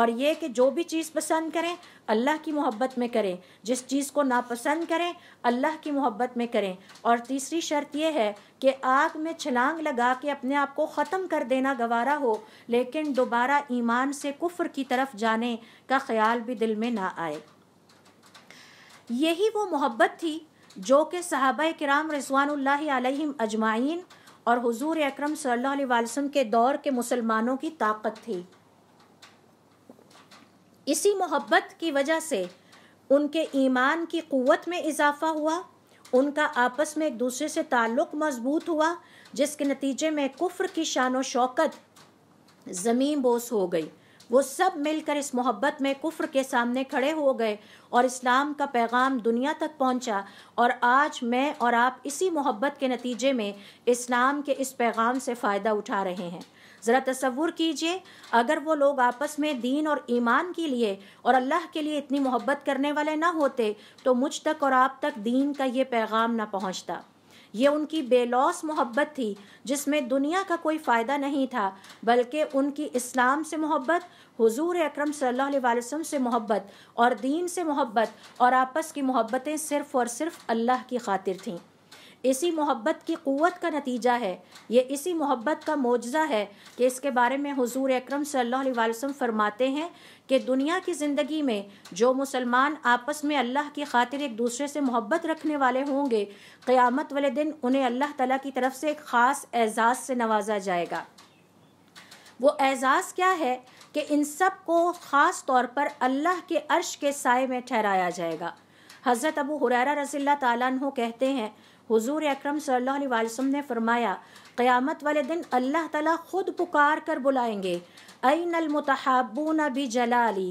और ये कि जो भी चीज़ पसंद करें अल्लाह की मोहब्बत में करें जिस चीज़ को नापसंद करें अल्लाह की मोहब्बत में करें और तीसरी शर्त यह है कि आग में छलांग लगा के अपने आप को ख़त्म कर देना गवारा हो लेकिन दोबारा ईमान से कुफ्र की तरफ जाने का ख्याल भी दिल में ना आए यही वो मोहब्बत थी जो कि साहब कराम रजवान अजमाइन और हजूर अक्रम सल्लल्लाहु के दौर के मुसलमानों की ताकत थी इसी मोहब्बत की वजह से उनके ईमान की क़वत में इजाफा हुआ उनका आपस में एक दूसरे से ताल्लुक़ मजबूत हुआ जिसके नतीजे में कुफ्र की शान शौकत ज़मीन बोस हो गई वो सब मिलकर इस मोहब्बत में कुफ्र के सामने खड़े हो गए और इस्लाम का पैगाम दुनिया तक पहुंचा और आज मैं और आप इसी मोहब्बत के नतीजे में इस्लाम के इस पैगाम से फ़ायदा उठा रहे हैं ज़रा तस्वुर कीजिए अगर वो लोग आपस में दीन और ईमान के लिए और अल्लाह के लिए इतनी मोहब्बत करने वाले ना होते तो मुझ तक और आप तक दीन का ये पैगाम ना पहुँचता ये उनकी बेलौस मोहब्बत थी जिसमें दुनिया का कोई फ़ायदा नहीं था बल्कि उनकी इस्लाम से मोहब्बत हुजूर अकरम सल्लल्लाहु अलैहि वसल्लम से मोहब्बत और दीन से मोहब्बत और आपस की मोहब्बतें सिर्फ़ और सिर्फ अल्लाह की खातिर थीं इसी मोहब्बत की क़वत का नतीजा है ये इसी मोहब्बत का मौजा है कि इसके बारे में हुजूर अकरम सल्लल्लाहु अलैहि वसल्लम फरमाते हैं कि दुनिया की ज़िंदगी में जो मुसलमान आपस में अल्लाह की खातिर एक दूसरे से मोहब्बत रखने वाले होंगे क़यामत वाले दिन उन्हें अल्लाह तला की तरफ से एक ख़ास एज़ाज़ से नवाजा जाएगा वो एज़ाज़ क्या है कि इन सब को ख़ास तौर पर अल्लाह के अर्श के साय में ठहराया जाएगा हज़रत अबू हुरैरा रसील्ला तु कहते हैं हुजूर अकरम सल्लल्लाहु अलैहि वसल्लम ने फरमाया क़यामत वाले दिन अल्लाह ताला खुद पुकार कर बुलाएंगे अन अलमतहाबून भी जलाली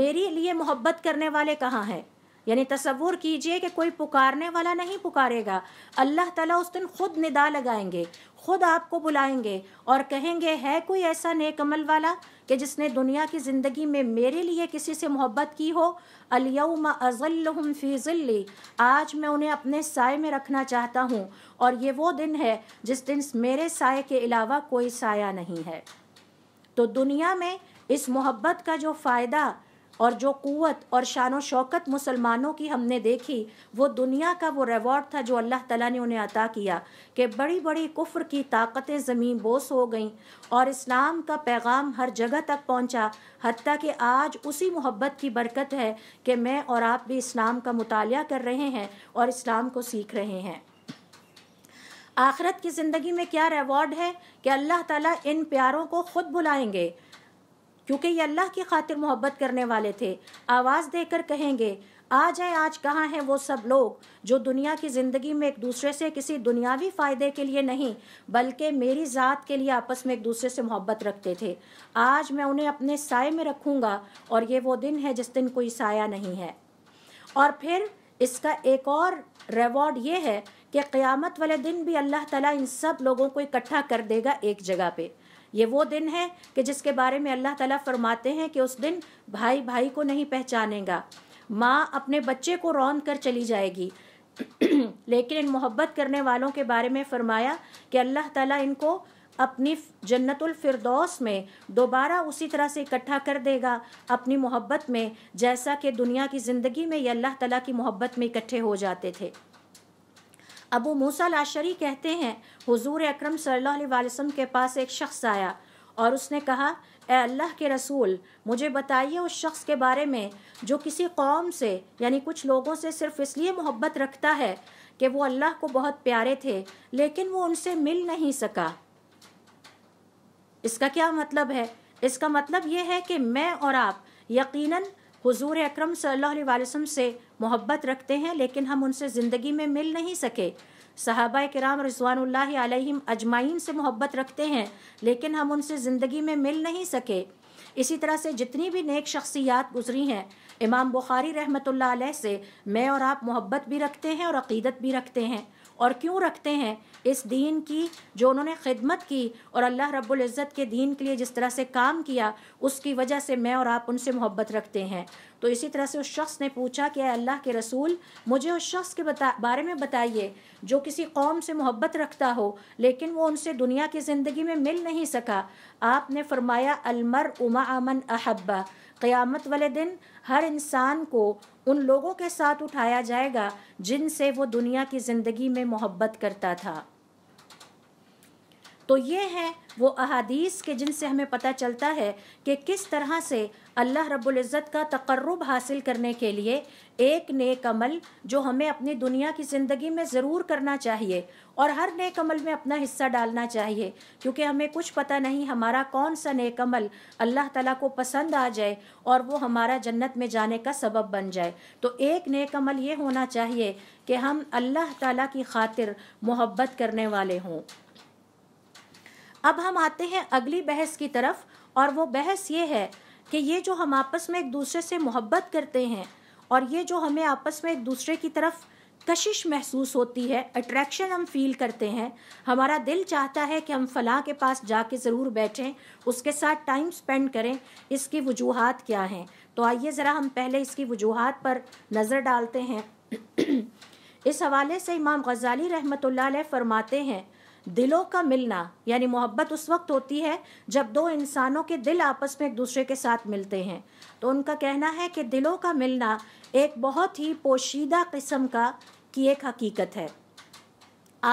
मेरे लिए मोहब्बत करने वाले कहाँ हैं यानी तस्वुर कीजिए कि कोई पुकारने वाला नहीं पुकारेगा अल्लाह ताला उस दिन खुद निदा लगाएंगे खुद आपको बुलाएंगे और कहेंगे है कोई ऐसा नेकमल वाला कि जिसने दुनिया की ज़िंदगी में मेरे लिए किसी से मोहब्बत की हो अलयम अज़ल्लम फ़ी आज मैं उन्हें अपने साय में रखना चाहता हूँ और ये वो दिन है जिस दिन मेरे साय के अलावा कोई साया नहीं है तो दुनिया में इस मोहब्बत का जो फ़ायदा और जो क़वत और शान शौकत मुसलमानों की हमने देखी वो दुनिया का वो रिवॉर्ड था जो अल्लाह ताला ने उन्हें अता किया कि बड़ी बड़ी कुफ्र की ताकतें ज़मीन बोस हो गईं और इस्लाम का पैगाम हर जगह तक पहुँचा हती कि आज उसी मोहब्बत की बरकत है कि मैं और आप भी इस्लाम का मुताल कर रहे हैं और इस्लाम को सीख रहे हैं आखरत की ज़िंदगी में क्या रिवॉर्ड है कि अल्लाह ताला इन प्यारों को ख़ुद बुलाएंगे क्योंकि ये अल्लाह की खातिर मोहब्बत करने वाले थे आवाज़ देकर कहेंगे आ जाए आज कहाँ हैं वो सब लोग जो दुनिया की ज़िंदगी में एक दूसरे से किसी दुनियावी फ़ायदे के लिए नहीं बल्कि मेरी ज़ात के लिए आपस में एक दूसरे से मोहब्बत रखते थे आज मैं उन्हें अपने साय में रखूँगा और ये वो दिन है जिस दिन कोई साया नहीं है और फिर इसका एक और रिवॉर्ड ये है कि क़्यामत वाले दिन भी अल्लाह ताला इन सब लोगों को इकट्ठा कर देगा एक जगह पे ये वो दिन है कि जिसके बारे में अल्लाह ताला फरमाते हैं कि उस दिन भाई भाई को नहीं पहचानेगा माँ अपने बच्चे को रौन कर चली जाएगी (clears throat) लेकिन इन मोहब्बत करने वालों के बारे में फरमाया कि अल्लाह ताला इनको अपनी जन्नतुल फिरदौस में दोबारा उसी तरह से इकट्ठा कर देगा अपनी मोहब्बत में जैसा कि दुनिया की ज़िंदगी में ये अल्लाह ताला की मोहब्बत में इकट्ठे हो जाते थे अबू मूसा लाशरी कहते हैं हुजूर अकरम सल्लल्लाहु अलैहि वसल्लम के पास एक शख्स आया और उसने कहा ए अल्लाह के रसूल मुझे बताइए उस शख्स के बारे में जो किसी कौम से यानी कुछ लोगों से सिर्फ इसलिए मोहब्बत रखता है कि वो अल्लाह को बहुत प्यारे थे लेकिन वो उनसे मिल नहीं सका इसका क्या मतलब है इसका मतलब ये है कि मैं और आप यकीनन हुजूर अकरम सल्लल्लाहु अलैहि वसल्लम से मोहब्बत रखते हैं लेकिन हम उनसे ज़िंदगी में मिल नहीं सके साहबा कराम रजवानल अजमाइन से मोहब्बत रखते हैं लेकिन हम उनसे ज़िंदगी में मिल नहीं सके इसी तरह से जितनी भी नेक शख्सियात गुजरी हैं इमाम बुखारी रहमत से मैं और आप मोहब्बत भी रखते हैं और अकीदत भी रखते हैं और क्यों रखते हैं इस दीन की जो उन्होंने खिदमत की और अल्लाह रब्बुल इज़्ज़त के दीन के लिए जिस तरह से काम किया उसकी वजह से मैं और आप उनसे मोहब्बत रखते हैं तो इसी तरह से उस शख्स ने पूछा कि अल्लाह के रसूल मुझे उस शख्स के बता बारे में बताइए जो किसी कौम से मोहब्बत रखता हो लेकिन वो उनसे दुनिया की ज़िंदगी में मिल नहीं सका आपने फरमाया अलमर उमा अमन अहब्बा क़यामत वाले दिन हर इंसान को उन लोगों के साथ उठाया जाएगा जिनसे वो दुनिया की ज़िंदगी में मोहब्बत करता था तो ये है वो अहादीस के जिनसे हमें पता चलता है कि किस तरह से अल्लाह रब्बुल इज़्ज़त का तकर्रब हासिल करने के लिए एक नेक अमल जो हमें अपनी दुनिया की ज़िंदगी में ज़रूर करना चाहिए और हर नेक अमल में अपना हिस्सा डालना चाहिए क्योंकि हमें कुछ पता नहीं हमारा कौन सा नेक अमल अल्लाह ताला को पसंद आ जाए और वो हमारा जन्नत में जाने का सबब बन जाए तो एक नेक अमल ये होना चाहिए कि हम अल्लाह ताला की खातिर मोहब्बत करने वाले हों अब हम आते हैं अगली बहस की तरफ और वो बहस ये है कि ये जो हम आपस में एक दूसरे से मोहब्बत करते हैं और ये जो हमें आपस में एक दूसरे की तरफ कशिश महसूस होती है अट्रैक्शन हम फील करते हैं हमारा दिल चाहता है कि हम फलाँ के पास जाके ज़रूर बैठें उसके साथ टाइम स्पेंड करें इसकी वजूहत क्या हैं तो आइए ज़रा हम पहले इसकी वजूहत पर नज़र डालते हैं इस हवाले से इमाम गज़ाली रहमत फरमाते हैं दिलों का मिलना यानी मोहब्बत उस वक्त होती है जब दो इंसानों के दिल आपस में एक दूसरे के साथ मिलते हैं तो उनका कहना है कि दिलों का मिलना एक बहुत ही पोशीदा किस्म का की एक हकीकत है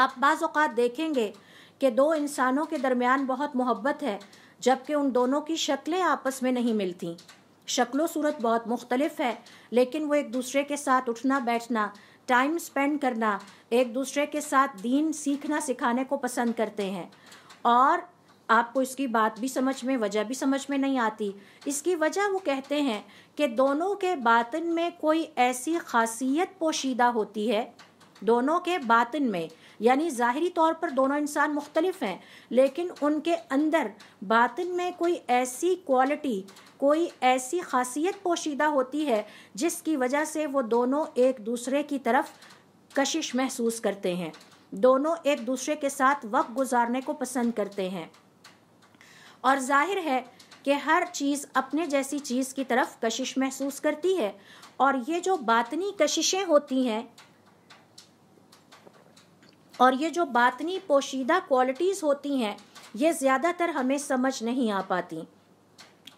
आप बाज़ात देखेंगे कि दो इंसानों के दरमियान बहुत मोहब्बत है जबकि उन दोनों की शक्लें आपस में नहीं मिलती शक्लो सूरत बहुत मुख्तलफ है लेकिन वो एक दूसरे के साथ उठना बैठना टाइम स्पेंड करना एक दूसरे के साथ दीन सीखना सिखाने को पसंद करते हैं और आपको इसकी बात भी समझ में वजह भी समझ में नहीं आती इसकी वजह वो कहते हैं कि दोनों के बातन में कोई ऐसी खासियत पोशीदा होती है दोनों के बातन में यानी ज़ाहरी तौर पर दोनों इंसान मुख्तलिफ हैं लेकिन उनके अंदर बातन में कोई ऐसी क्वालिटी कोई ऐसी खासियत पोशीदा होती है जिसकी वजह से वो दोनों एक दूसरे की तरफ कशिश महसूस करते हैं दोनों एक दूसरे के साथ वक्त गुजारने को पसंद करते हैं और जाहिर है कि हर चीज़ अपने जैसी चीज़ की तरफ कशिश महसूस करती है और ये जो बातनी कशिशें होती हैं और ये जो बातनी पोशीदा क्वालिटीज़ होती हैं ये ज़्यादातर हमें समझ नहीं आ पाती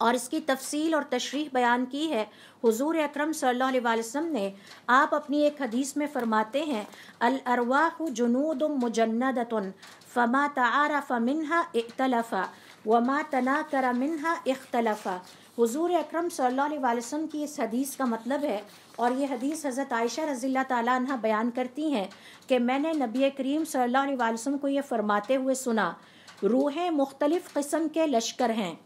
और इसकी तफसील और तशरीह बयान की है हुजूर अकरम सल्लल्लाहु अलैहि वसल्लम ने आप अपनी एक हदीस में फरमाते हैं अल अरवाह जुनूद मुजन्नदतुन फमा तारफ़ मिनहा इतलफ़ा व मा तना करा मिनहा इख्तलफ़ा हुजूर अकरम सल्लल्लाहु वसम की इस हदीस का मतलब है और ये हदीस हज़रत आयशा रज़ील्ला तह बयान करती हैं कि मैंने नबी करीम सल्लल्लाहु वसम को यह फरमाते हुए सुना रूहें मुख्तलिफ़ कस्म के लश्कर हैं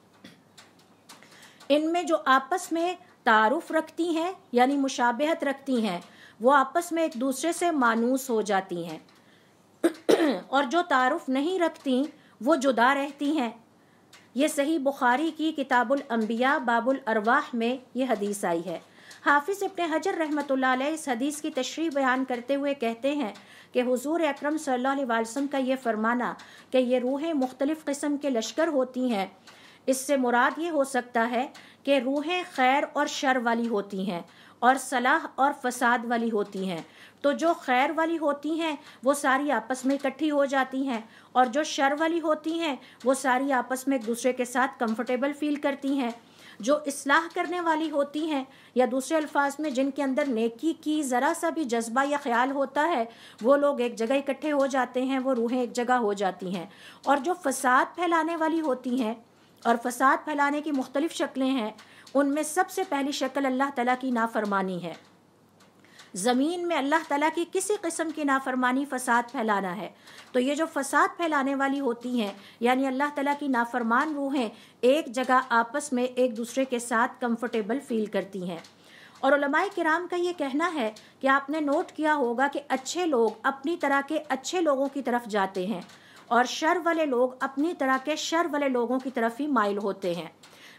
इनमें जो आपस में तारुफ रखती हैं यानी मुशाबहत रखती हैं वो आपस में एक दूसरे से मानूस हो जाती हैं (clears throat) और जो तारुफ नहीं रखती वो जुदा रहती हैं ये सही बुखारी की किताबुल अम्बिया बाबुल अरवाह में ये हदीस आई है हाफिज़ इबन हजर रहमत इस हदीस की तशरी बयान करते हुए कहते हैं कि हुजूर अकरम सल्लल्लाहु अलैहि वसल्लम का ये फरमाना कि ये रूहें मुख्तलिफ़ किस्म के लश्कर होती हैं इससे मुराद ये हो सकता है कि रूहें खैर और शर वाली होती हैं और सलाह और फसाद वाली होती हैं तो जो खैर वाली होती हैं वो सारी आपस में इकट्ठी हो जाती हैं और जो शर वाली होती हैं वो सारी आपस में एक दूसरे के साथ कंफर्टेबल फील करती हैं जो इसलाह करने वाली होती हैं या दूसरे अल्फाज में जिनके अंदर नेकी की ज़रा सा भी जज्बा या ख्याल होता है वो लोग एक जगह इकट्ठे हो जाते हैं वो रूहें एक जगह हो जाती हैं और जो फसाद फैलाने वाली होती हैं और फसाद फैलाने की मुख्तलिफ़ शक्लें हैं उनमें सबसे पहली शक्ल अल्लाह तला की नाफरमानी है ज़मीन में अल्लाह तला की किसी किस्म की नाफरमानी फ़साद फैलाना है तो ये जो फ़साद फैलाने वाली होती हैं यानी अल्लाह तला की नाफरमान रूहें एक जगह आपस में एक दूसरे के साथ कंफर्टेबल फील करती हैं और कराम का ये कहना है कि आपने नोट किया होगा कि अच्छे लोग अपनी तरह के अच्छे लोगों की तरफ जाते हैं और शर वाले लोग अपनी तरह के शर वाले लोगों की तरफ ही माइल होते हैं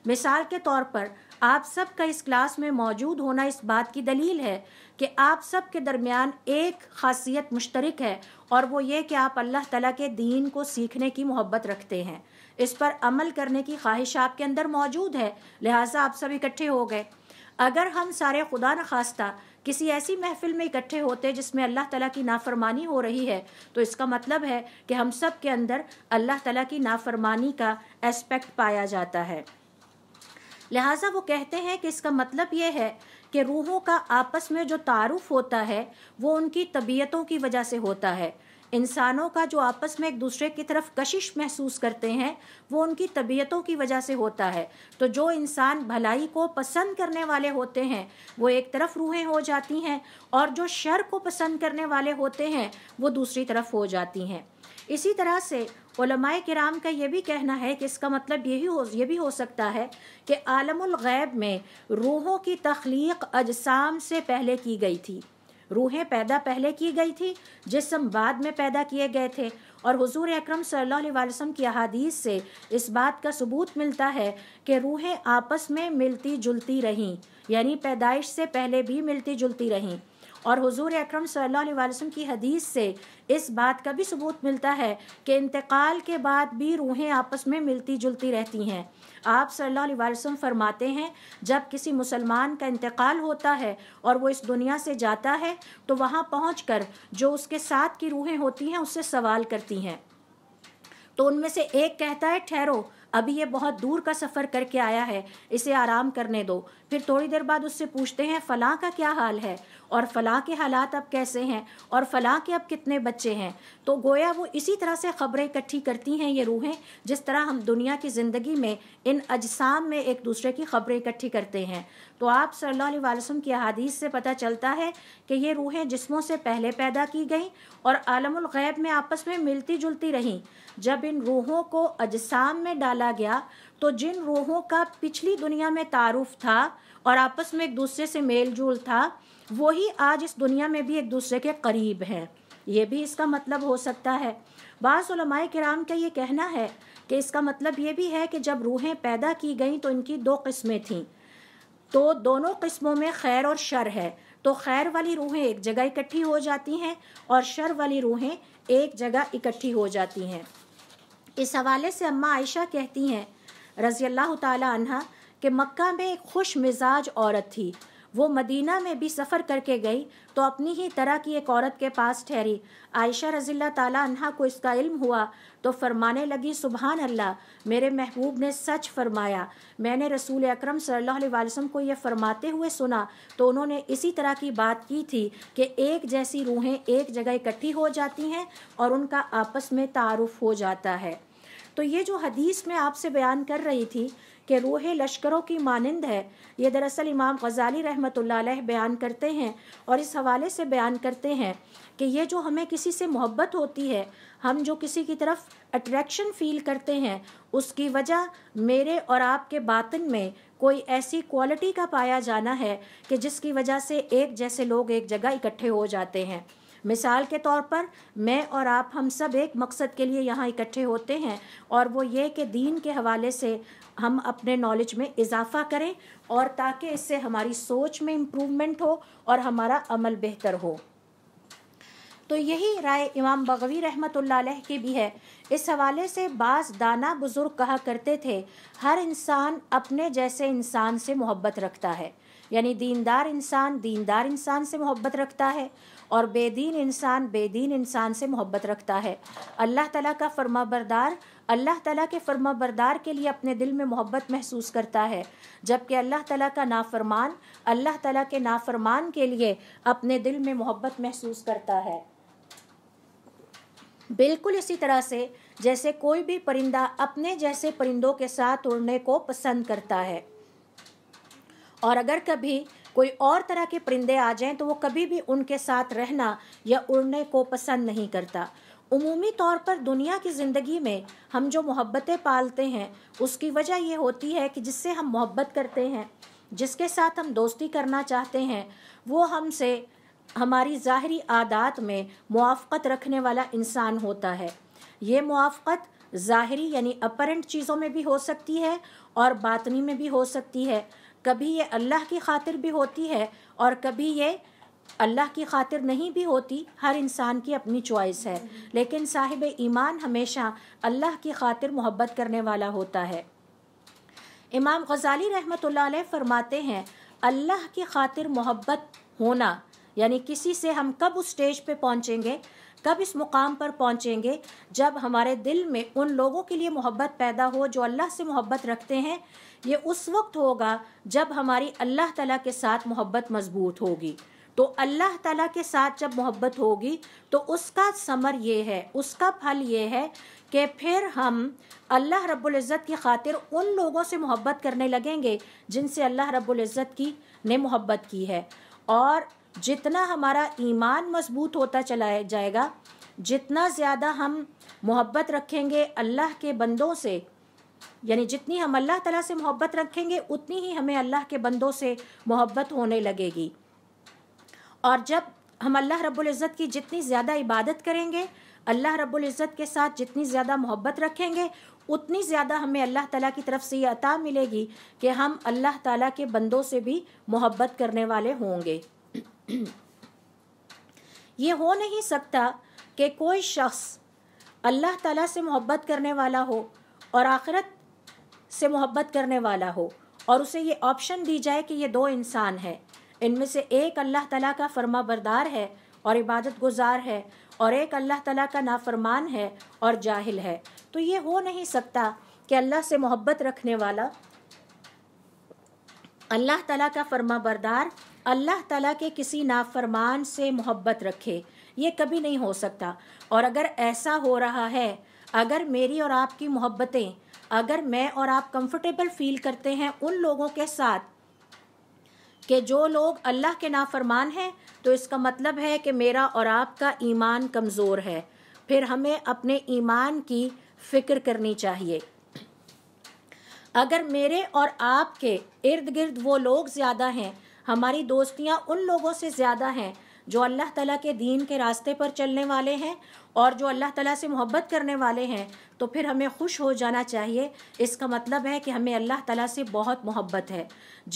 मिसाल के तौर पर आप सब का इस क्लास में मौजूद होना इस बात की दलील है कि आप सब के दरमियान एक खासियत मुश्तरक है और वो ये कि आप अल्लाह तला के दीन को सीखने की मोहब्बत रखते हैं इस पर अमल करने की ख्वाहिश आपके अंदर मौजूद है लिहाजा आप सब इकट्ठे हो गए अगर हम सारे खुदा न खास्ता किसी ऐसी महफिल में इकट्ठे होते हैं जिसमें अल्लाह तला की नाफरमानी हो रही है तो इसका मतलब है कि हम सब के अंदर अल्लाह तला की नाफरमानी का एस्पेक्ट पाया जाता है लिहाजा वो कहते हैं कि इसका मतलब ये है कि रूहों का आपस में जो तारुफ होता है वो उनकी तबीयतों की वजह से होता है इंसानों का जो आपस में एक दूसरे की तरफ कशिश महसूस करते हैं वो उनकी तबीयतों की वजह से होता है तो जो इंसान भलाई को पसंद करने वाले होते हैं वो एक तरफ रूहें हो जाती हैं और जो शर को पसंद करने वाले होते हैं वो दूसरी तरफ हो जाती हैं इसी तरह से उलमाए कराम का ये भी कहना है कि इसका मतलब यही हो ये भी हो सकता है कि आलमुल गैब में रूहों की तख्लीक अजसाम से पहले की गई थी रूहें पैदा पहले की गई थी जिसम बाद में पैदा किए गए थे और हुजूर अकरम सल्लल्लाहु अलैहि वसल्लम की अहादीस से इस बात का सबूत मिलता है कि रूहें आपस में मिलती जुलती रहीं यानी पैदाइश से पहले भी मिलती जुलती रहीं और हुजूर अकरम सल्लल्लाहु अलैहि वसल्लम की हदीस से इस बात का भी सबूत मिलता है कि इंतकाल के बाद भी रूहें आपस में मिलती जुलती रहती हैं आप सल्लल्लाहु अलैहि वसल्लम फरमाते हैं जब किसी मुसलमान का इंतकाल होता है और वो इस दुनिया से जाता है तो वहाँ पहुँच जो उसके साथ की रूहें होती हैं उससे सवाल करती हैं तो उनमें से एक कहता है ठहरो अभी ये बहुत दूर का सफ़र करके आया है इसे आराम करने दो फिर थोड़ी देर बाद उससे पूछते हैं फ़लाँ का क्या हाल है और फ़लाँ के हालात अब कैसे हैं और फ़लाँ के अब कितने बच्चे हैं तो गोया वो इसी तरह से ख़बरें इकट्ठी करती हैं ये रूहें जिस तरह हम दुनिया की ज़िंदगी में इन अजसाम में एक दूसरे की ख़बरें इकट्ठी करते हैं तो आप सल्लल्लाहु अलैहि वसल्लम की अहादीस से पता चलता है कि ये रूहें जिस्मों से पहले पैदा की गईं और आलमुल गैब में आपस में मिलती जुलती रहीं जब इन रूहों को अजसाम में डाला गया तो जिन रूहों का पिछली दुनिया में तारुफ था और आपस में एक दूसरे से मेल जोल था वही आज इस दुनिया में भी एक दूसरे के करीब हैं ये भी इसका मतलब हो सकता है बाज़लमाय कराम का ये कहना है कि इसका मतलब ये भी है कि जब रूहें पैदा की गईं तो इनकी दो किस्में थीं तो दोनों किस्मों में खैर और शर है तो खैर वाली रूहें एक जगह इकट्ठी हो जाती हैं और शर वाली रूहें एक जगह इकट्ठी हो जाती हैं इस हवाले से अम्मा आयशा कहती हैं रज़ी अल्लाह अन्हा कि मक्का में एक खुश मिजाज औरत थी वो मदीना में भी सफ़र करके गई तो अपनी ही तरह की एक औरत के पास ठहरी आयशा रजील्ला तला को इसका इल्म हुआ तो फरमाने लगी सुबहान अल्लाह मेरे महबूब ने सच फरमाया मैंने रसूल अक्रम सल्लल्लाहु को यह फरमाते हुए सुना तो उन्होंने इसी तरह की बात की थी कि एक जैसी रूहें एक जगह इकट्ठी हो जाती हैं और उनका आपस में तारुफ हो जाता है तो ये जो हदीस मैं आपसे बयान कर रही थी कि रूह लश्करों की मानंद है ये दरअसल इमाम गजाली रहमत बयान करते हैं और इस हवाले से बयान करते हैं कि ये जो हमें किसी से मोहब्बत होती है हम जो किसी की तरफ अट्रैक्शन फील करते हैं उसकी वजह मेरे और आपके बातन में कोई ऐसी क्वालिटी का पाया जाना है कि जिसकी वजह से एक जैसे लोग एक जगह इकट्ठे हो जाते हैं मिसाल के तौर पर मैं और आप हम सब एक मकसद के लिए यहाँ इकट्ठे होते हैं और वो ये कि दीन के हवाले से हम अपने नॉलेज में इजाफा करें और ताकि इससे हमारी सोच में इम्प्रूवमेंट हो और हमारा अमल बेहतर हो तो यही राय इमाम बगवी रहमत की भी है इस हवाले से बास दाना बुज़ुर्ग कहा करते थे हर इंसान अपने जैसे इंसान से मोहब्बत रखता है यानी दीनदार इंसान दीनदार इंसान से मोहब्बत रखता है और बेदीन इंसान बेदीन इंसान से मोहब्बत रखता है अल्लाह तला का फर्मा बरदार अल्लाह तला के फर्मा बरदार के लिए अपने दिल में मोहब्बत महसूस करता है जबकि अल्लाह तला का नाफरमान अल्लाह तला के नाफरमान के लिए अपने दिल में मोहब्बत महसूस करता है बिल्कुल इसी तरह से जैसे कोई भी परिंदा अपने जैसे परिंदों के साथ उड़ने को पसंद करता है और अगर कभी कोई और तरह के परिंदे आ जाएं तो वो कभी भी उनके साथ रहना या उड़ने को पसंद नहीं करता उमूमी तौर पर दुनिया की ज़िंदगी में हम जो मोहब्बतें पालते हैं उसकी वजह ये होती है कि जिससे हम मोहब्बत करते हैं जिसके साथ हम दोस्ती करना चाहते हैं वो हमसे हमारी ज़ाहरी आदात में मुआफ़त रखने वाला इंसान होता है ये मुआफ़त ज़ाहरी यानी अपरेंट चीज़ों में भी हो सकती है और बातनी में भी हो सकती है कभी ये अल्लाह की खातिर भी होती है और कभी ये अल्लाह की खातिर नहीं भी होती हर इंसान की अपनी चॉइस है लेकिन साहिब ईमान हमेशा अल्लाह की खातिर मोहब्बत करने वाला होता है इमाम गजाली रहमत फरमाते हैं अल्लाह की खातिर मोहब्बत होना यानी किसी से हम कब उस स्टेज पे पहुँचेंगे तब इस मुकाम पर पहुंचेंगे जब हमारे दिल में उन लोगों के लिए मोहब्बत पैदा हो जो अल्लाह से मोहब्बत रखते हैं ये उस वक्त होगा जब हमारी अल्लाह तला के साथ मोहब्बत मजबूत होगी तो अल्लाह तला के साथ जब मोहब्बत होगी तो उसका समर ये है उसका फल ये है कि फिर हम अल्लाह रब्ज़त की खातिर उन लोगों से मोहब्बत करने लगेंगे जिनसे अल्लाह रब्ज़त की ने मोहब्बत की है और जितना हमारा ईमान मजबूत होता चला जाएगा जितना ज़्यादा हम मोहब्बत रखेंगे अल्लाह के बंदों से यानी जितनी हम अल्लाह तला से मोहब्बत रखेंगे उतनी ही हमें अल्लाह के बंदों से मोहब्बत होने लगेगी और जब हम अल्लाह रब्बुल इज़्ज़त की जितनी ज़्यादा इबादत करेंगे अल्लाह रब्बुल इज़्ज़त के साथ जितनी ज़्यादा मोहब्बत रखेंगे उतनी ज़्यादा हमें अल्लाह ताला की तरफ से ये अता मिलेगी कि हम अल्लाह ताला के बंदों से भी मोहब्बत करने वाले होंगे (clears throat) ये हो नहीं सकता कि कोई शख्स अल्लाह ताला से मोहब्बत करने वाला हो और आखिरत से मोहब्बत करने वाला हो और उसे ये ऑप्शन दी जाए कि ये दो इंसान हैं इनमें से एक अल्लाह ताला का फर्मा बरदार है और इबादत गुजार है और एक अल्लाह ताला का नाफरमान है और जाहिल है तो ये हो नहीं सकता कि अल्लाह से मोहब्बत रखने वाला अल्लाह ताला का फर्मा बरदार अल्लाह ताला के किसी नाफरमान से मोहब्बत रखे ये कभी नहीं हो सकता और अगर ऐसा हो रहा है अगर मेरी और आपकी मोहब्बतें अगर मैं और आप कंफर्टेबल फील करते हैं उन लोगों के साथ कि जो लोग अल्लाह के नाफरमान हैं तो इसका मतलब है कि मेरा और आपका ईमान कमज़ोर है फिर हमें अपने ईमान की फ़िक्र करनी चाहिए अगर मेरे और आपके इर्द गिर्द वो लोग ज़्यादा हैं हमारी दोस्तियाँ उन लोगों से ज़्यादा हैं जो अल्लाह तला के दीन के रास्ते पर चलने वाले हैं और जो अल्लाह तला से मोहब्बत करने वाले हैं तो फिर हमें खुश हो जाना चाहिए इसका मतलब है कि हमें अल्लाह तला से बहुत मोहब्बत है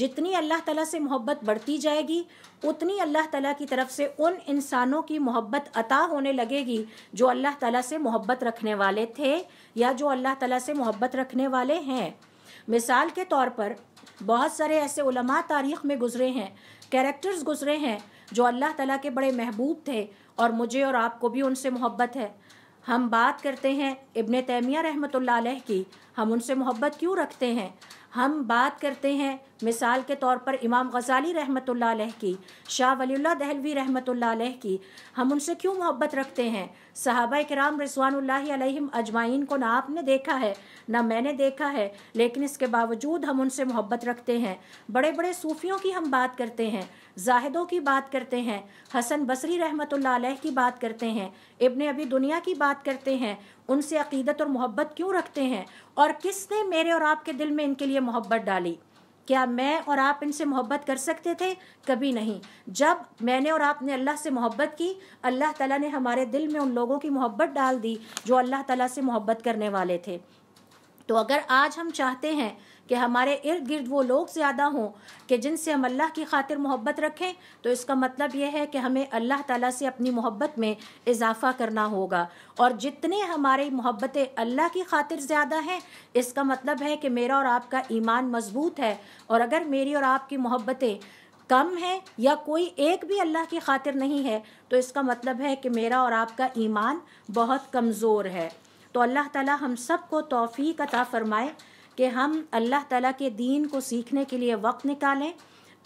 जितनी अल्लाह तला से मोहब्बत बढ़ती जाएगी उतनी अल्लाह तला की तरफ से उन इंसानों की मोहब्बत अता होने लगेगी जो अल्लाह तला से मोहब्बत रखने वाले थे या जो अल्लाह तला से मोहब्बत रखने वाले हैं मिसाल के तौर पर बहुत सारे ऐसे उलमा तारीख़ में गुजरे हैं कैरेक्टर्स गुजरे हैं जो अल्लाह ताला के बड़े महबूब थे और मुझे और आपको भी उनसे मोहब्बत है हम बात करते हैं इबन तैमिया रहमत की हम उनसे मोहब्बत क्यों रखते हैं हम बात करते हैं मिसाल के तौर पर इमाम गज़ाली रहमत की शाह वली दहलवी रहमत की हम उनसे क्यों मोहब्बत रखते हैं सहाबा कराम रजवान अजमाइन को ना आपने देखा है ना मैंने देखा है लेकिन इसके बावजूद हम उनसे मोहब्बत रखते हैं बड़े बड़े सूफियों की हम बात करते हैं जाहिदों की बात करते हैं हसन बसरी रहमत की बात करते हैं इबन अभी दुनिया की बात करते हैं उनसे अकीदत और मोहब्बत क्यों रखते हैं और किसने मेरे और आपके दिल में इनके लिए मोहब्बत डाली क्या मैं और आप इनसे मोहब्बत कर सकते थे कभी नहीं जब मैंने और आपने अल्लाह से मोहब्बत की अल्लाह ताला ने हमारे दिल में उन लोगों की मोहब्बत डाल दी जो अल्लाह ताला से मोहब्बत करने वाले थे तो अगर आज हम चाहते हैं कि हमारे इर्द गिर्द वो लोग ज़्यादा हों कि जिनसे हम अल्लाह की खातिर मोहब्बत रखें तो इसका मतलब यह है कि हमें अल्लाह ताला से अपनी मोहब्बत में इजाफ़ा करना होगा और जितने हमारी मोहब्बतें अल्लाह की खातिर ज़्यादा हैं इसका मतलब है कि मेरा और आपका ईमान मजबूत है और अगर मेरी और आपकी मोहब्बतें कम है या कोई एक भी अल्लाह की खातिर नहीं है तो इसका मतलब है कि मेरा और आपका ईमान बहुत कमज़ोर है तो अल्लाह ताला हम सब को तोफ़ी अता फ़रमाए कि हम अल्लाह ताला के दीन को सीखने के लिए वक्त निकालें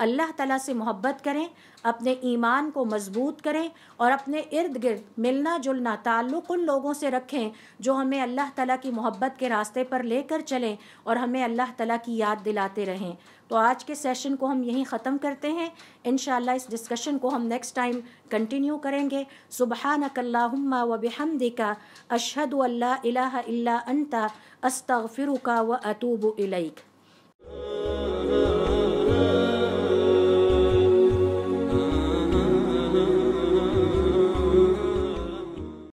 अल्लाह ताला से मोहब्बत करें अपने ईमान को मजबूत करें और अपने इर्द गिर्द मिलना जुलना ताल्लुक उन लोगों से रखें जो हमें अल्लाह ताला की मोहब्बत के रास्ते पर लेकर चलें और हमें अल्लाह ताला की याद दिलाते रहें तो आज के सेशन को हम यहीं ख़त्म करते हैं इन इस डिस्कशन को हम नेक्स्ट टाइम कंटिन्यू करेंगे सुबह नकल्लाम वबहमदी का अशहद अल्ला अंता अस्तफ़िर का व अतूब Oh